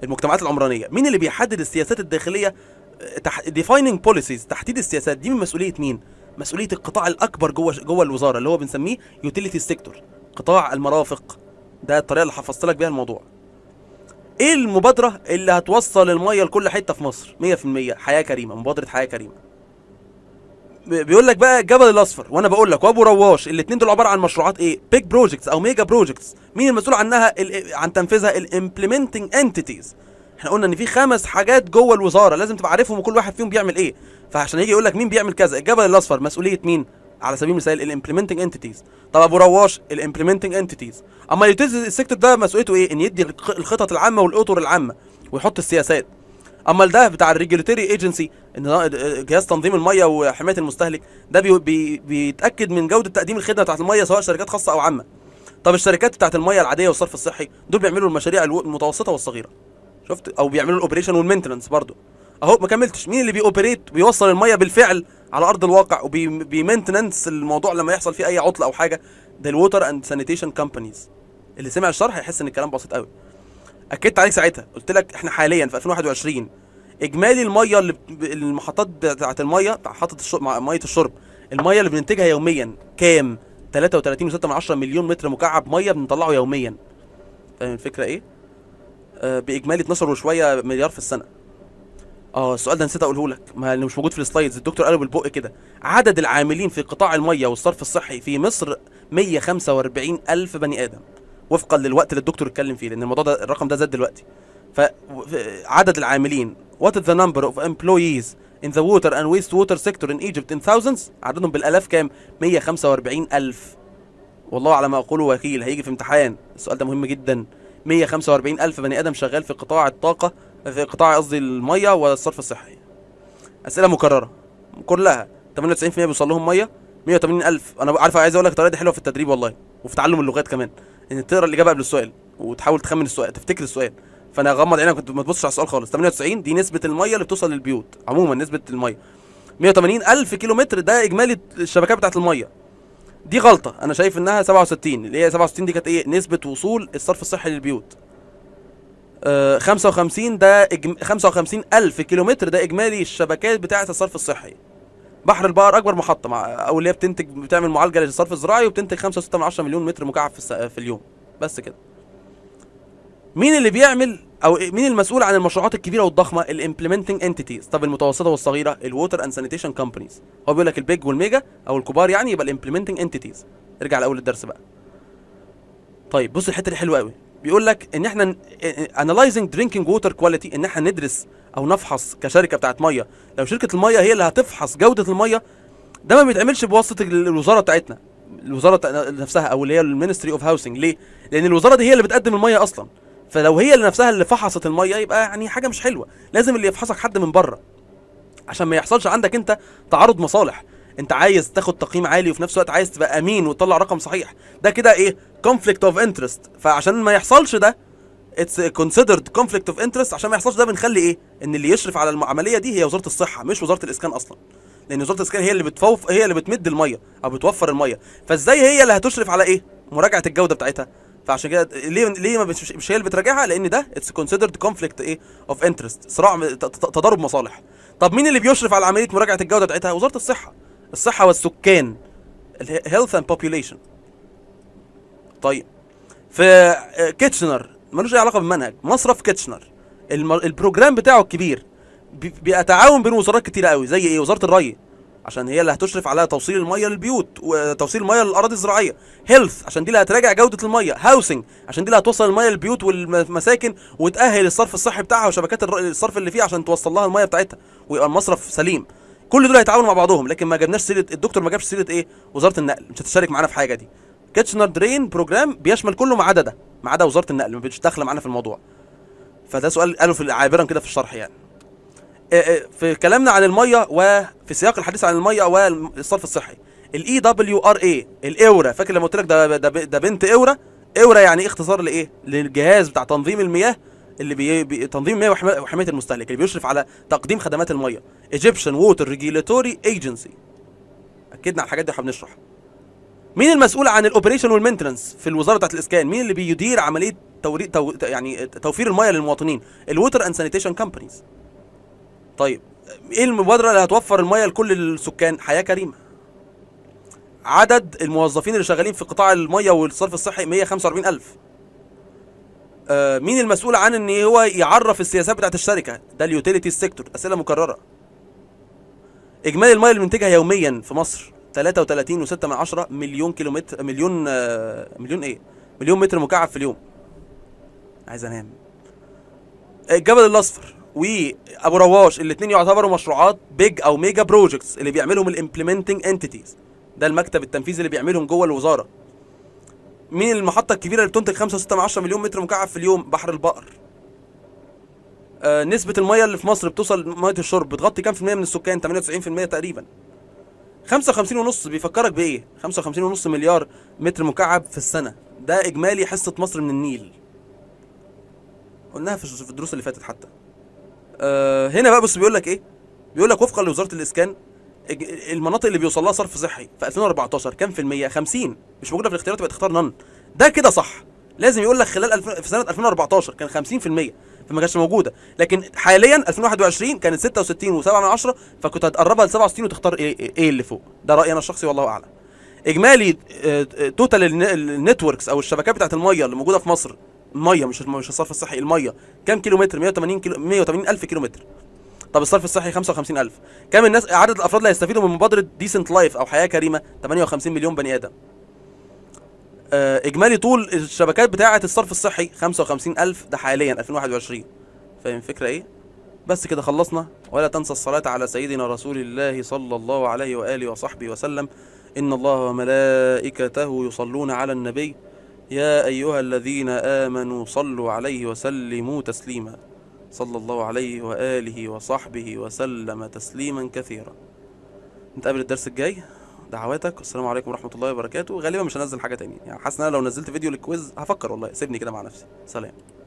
المجتمعات العمرانيه مين اللي بيحدد السياسات الداخليه آه، تح... ديفايننج بوليسيز تحديد السياسات دي من مسؤوليه مين مسؤوليه القطاع الاكبر جوه جوه الوزاره اللي هو بنسميه يوتيليتي سيكتور قطاع المرافق ده الطريقه اللي حفظت لك بيها الموضوع ايه المبادره اللي هتوصل الميه لكل حته في مصر 100% حياه كريمه مبادره حياه كريمه بيقول لك بقى الجبل الاصفر وانا بقول لك وابو رواش الاثنين دول عباره عن مشروعات ايه بيج بروجكتس او ميجا بروجكتس مين المسؤول عنها عن تنفيذها الامبلمنتنج انتيتيز احنا قلنا ان في خمس حاجات جوه الوزاره لازم تبقى عارفهم وكل واحد فيهم بيعمل ايه فعشان يجي يقول لك مين بيعمل كذا الجبل الاصفر مسؤوليه مين على سبيل المثال الامبلمنتنج انتيتيز طب ابو رواش الامبلمنتنج انتيتيز اما اليوتيلز السيكتور ده مسؤوليته ايه ان يدي الخطط العامه والاطر العامه ويحط السياسات اما ده بتاع الريجوليتوري ايجنسي جهاز تنظيم الميه وحمايه المستهلك ده بي بي بيتاكد من جوده تقديم الخدمه بتاعت الميه سواء شركات خاصه او عامه طب الشركات بتاعت الميه العاديه والصرف الصحي دول بيعملوا المشاريع المتوسطه والصغيره شفت او بيعملوا الاوبريشن والمينتننس برضو اهو ما كملتش مين اللي بيوبريت بيوصل الميه بالفعل على ارض الواقع وبيمينتنس الموضوع لما يحصل فيه اي عطله او حاجه ده الووتر اند سانيتيشن كومبانيز اللي سمع الشرح هيحس ان الكلام بسيط قوي اكدت عليك ساعتها قلت لك احنا حاليا في 2021 اجمالي الميه اللي المحطات بتاعه الميه محطه الشرب ميه الشرب الميه اللي بننتجها يوميا كام 33.6 مليون متر مكعب ميه بنطلعه يوميا فاهم الفكره ايه آه، باجمالي 12 وشويه مليار في السنه اه السؤال ده نسيت اقوله لك ما اللي مش موجود في السلايدز الدكتور قاله بالبق كده عدد العاملين في قطاع الميه والصرف الصحي في مصر 145 الف بني ادم وفقا للوقت اللي الدكتور اتكلم فيه لان الموضوع ده الرقم ده زاد دلوقتي فعدد العاملين what is the number of employees in the water and waste water sector in Egypt in thousands عددهم بالالاف كام 145 الف والله على ما اقوله وكيل هيجي في امتحان السؤال ده مهم جدا 145 ألف بني آدم شغال في قطاع الطاقة في قطاع قصدي المية والصرف الصحي أسئلة مكررة كلها 98% بيوصل لهم مية 180 ألف أنا عارف عايز أقول لك الطريقة دي حلوة في التدريب والله وفي تعلم اللغات كمان إن تقرا الإجابة قبل السؤال وتحاول تخمن السؤال تفتكر السؤال فانا غمض عينك كنت ما تبصش على السؤال خالص 98 دي نسبه الميه اللي بتوصل للبيوت عموما نسبه الميه 180 الف كيلو متر ده اجمالي الشبكات بتاعه الميه دي غلطه انا شايف انها 67 اللي هي 67 دي كانت ايه نسبه وصول الصرف الصحي للبيوت آه 55 ده إجم... 55 الف كيلومتر ده اجمالي الشبكات بتاعه الصرف الصحي بحر البقر اكبر محطه مع او اللي هي بتنتج بتعمل معالجه للصرف الزراعي وبتنتج 5.6 مليون متر مكعب في, الس... في اليوم بس كده مين اللي بيعمل او مين المسؤول عن المشروعات الكبيره والضخمه الامبلمنتنج انتيتيز طب المتوسطه والصغيره الووتر اند سانيتيشن كومبانيز هو بيقول لك البيج والميجا او الكبار يعني يبقى الامبلمنتنج انتيتيز ارجع لاول الدرس بقى طيب بص الحته دي حلوه قوي بيقول لك ان احنا انالايزنج درينكينج ووتر كواليتي ان احنا ندرس او نفحص كشركه بتاعت ميه لو شركه الميه هي اللي هتفحص جوده الميه ده ما بيتعملش بواسطه الوزاره بتاعتنا الوزاره نفسها او اللي هي المينستري اوف هاوسنج ليه لان الوزاره دي هي اللي بتقدم الميه اصلا فلو هي اللي نفسها اللي فحصت الميه يبقى يعني حاجه مش حلوه لازم اللي يفحصك حد من بره عشان ما يحصلش عندك انت تعارض مصالح انت عايز تاخد تقييم عالي وفي نفس الوقت عايز تبقى امين وتطلع رقم صحيح ده كده ايه كونفليكت اوف انترست فعشان ما يحصلش ده اتس كونسيدرد كونفليكت اوف انترست عشان ما يحصلش ده بنخلي ايه ان اللي يشرف على العمليه دي هي وزاره الصحه مش وزاره الاسكان اصلا لان وزاره الاسكان هي اللي بتفوف هي اللي بتمد الميه او بتوفر الميه فازاي هي اللي هتشرف على ايه مراجعه الجوده بتاعتها فعشان كده ليه ليه ما مش, هي اللي بتراجعها لان ده اتس كونسيدرد كونفليكت ايه اوف انترست صراع تضارب مصالح طب مين اللي بيشرف على عمليه مراجعه الجوده بتاعتها وزاره الصحه الصحه والسكان الهيلث اند بوبيوليشن طيب في آه، كيتشنر ملوش اي علاقه بالمنهج مصرف كيتشنر البروجرام بتاعه الكبير بيتعاون بين وزارات كتيره قوي زي ايه وزاره الري عشان هي اللي هتشرف على توصيل الميه للبيوت وتوصيل الميه للاراضي الزراعيه هيلث عشان دي اللي هتراجع جوده الميه هاوسنج عشان دي اللي هتوصل الميه للبيوت والمساكن وتاهل الصرف الصحي بتاعها وشبكات الصرف اللي فيه عشان توصل لها الميه بتاعتها ويبقى المصرف سليم كل دول هيتعاونوا مع بعضهم لكن ما جبناش سيره الدكتور ما جابش سيره ايه وزاره النقل مش هتشارك معانا في حاجه دي كيتشنر درين بروجرام بيشمل كله ما عدا ده ما عدا وزاره النقل ما بتش داخله معانا في الموضوع فده سؤال قالوا في عابرا كده في الشرح يعني آه، آه، في كلامنا عن الميه وفي سياق الحديث عن الميه والصرف الصحي الاي دبليو e ار اي الاورا فاكر لما قلت لك ده, ده, بنت اورا اورا يعني اختصار لايه للجهاز بتاع تنظيم المياه اللي بي... بي... تنظيم المياه وحمايه المستهلك اللي بيشرف على تقديم خدمات المياه ايجيبشن ووتر ريجيلاتوري ايجنسي اكدنا على الحاجات دي واحنا بنشرح مين المسؤول عن الاوبريشن والمينتنس في الوزاره بتاعت الاسكان مين اللي بيدير عمليه توريد تو... يعني توفير المياه للمواطنين الووتر اند سانيتيشن كومبانيز طيب ايه المبادره اللي هتوفر الميه لكل السكان حياه كريمه عدد الموظفين اللي شغالين في قطاع الميه والصرف الصحي 145000 آه مين المسؤول عن ان هو يعرف السياسات بتاعت الشركه ده اليوتيليتي سيكتور اسئله مكرره اجمالي الميه اللي بننتجها يوميا في مصر 33.6 مليون كيلومتر مليون آه مليون ايه مليون متر مكعب في اليوم عايز انام آه، الجبل الاصفر وابو رواش الاثنين يعتبروا مشروعات بيج او ميجا بروجكتس اللي بيعملهم الامبلمنتنج انتيتيز ده المكتب التنفيذي اللي بيعملهم جوه الوزاره مين المحطه الكبيره اللي بتنتج 5.6 مليون متر مكعب في اليوم بحر البقر آه نسبه الميه اللي في مصر بتوصل ميه الشرب بتغطي كام في الميه من السكان 98% تقريبا 55 ونص بيفكرك بايه 55 ونص مليار متر مكعب في السنه ده اجمالي حصه مصر من النيل قلناها في الدروس اللي فاتت حتى آه هنا بقى بص بيقول لك ايه بيقول لك وفقا لوزاره الاسكان المناطق اللي بيوصل لها صرف صحي في 2014 كام في المية 50 مش موجوده في الاختيارات بقت تختار نن ده كده صح لازم يقول لك خلال الف... في سنه 2014 كان 50% فما كانتش موجوده لكن حاليا 2021 كانت 66 و7 من عشرة فكنت هتقربها ل 67 وتختار إيه،, ايه, ايه اللي فوق ده رايي انا الشخصي والله اعلم اجمالي توتال آه، آه، النتوركس او الشبكات بتاعت الميه اللي موجوده في مصر الميه مش مش الصرف الصحي الميه كام كيلو متر 180 كيلو 180 الف كيلو متر طب الصرف الصحي 55000 كام الناس عدد الافراد اللي هيستفيدوا من مبادره ديسنت لايف او حياه كريمه 58 مليون بني ادم آه، اجمالي طول الشبكات بتاعه الصرف الصحي 55000 ده حاليا 2021 فاهم الفكره ايه بس كده خلصنا ولا تنسى الصلاه على سيدنا رسول الله صلى الله عليه واله وصحبه وسلم ان الله وملائكته يصلون على النبي يا أيها الذين آمنوا صلوا عليه وسلموا تسليما صلى الله عليه وآله وصحبه وسلم تسليما كثيرا نتقابل الدرس الجاي دعواتك والسلام عليكم ورحمة الله وبركاته غالبا مش هنزل حاجة تانية يعني حاسس ان انا لو نزلت فيديو للكويز هفكر والله سيبني كده مع نفسي سلام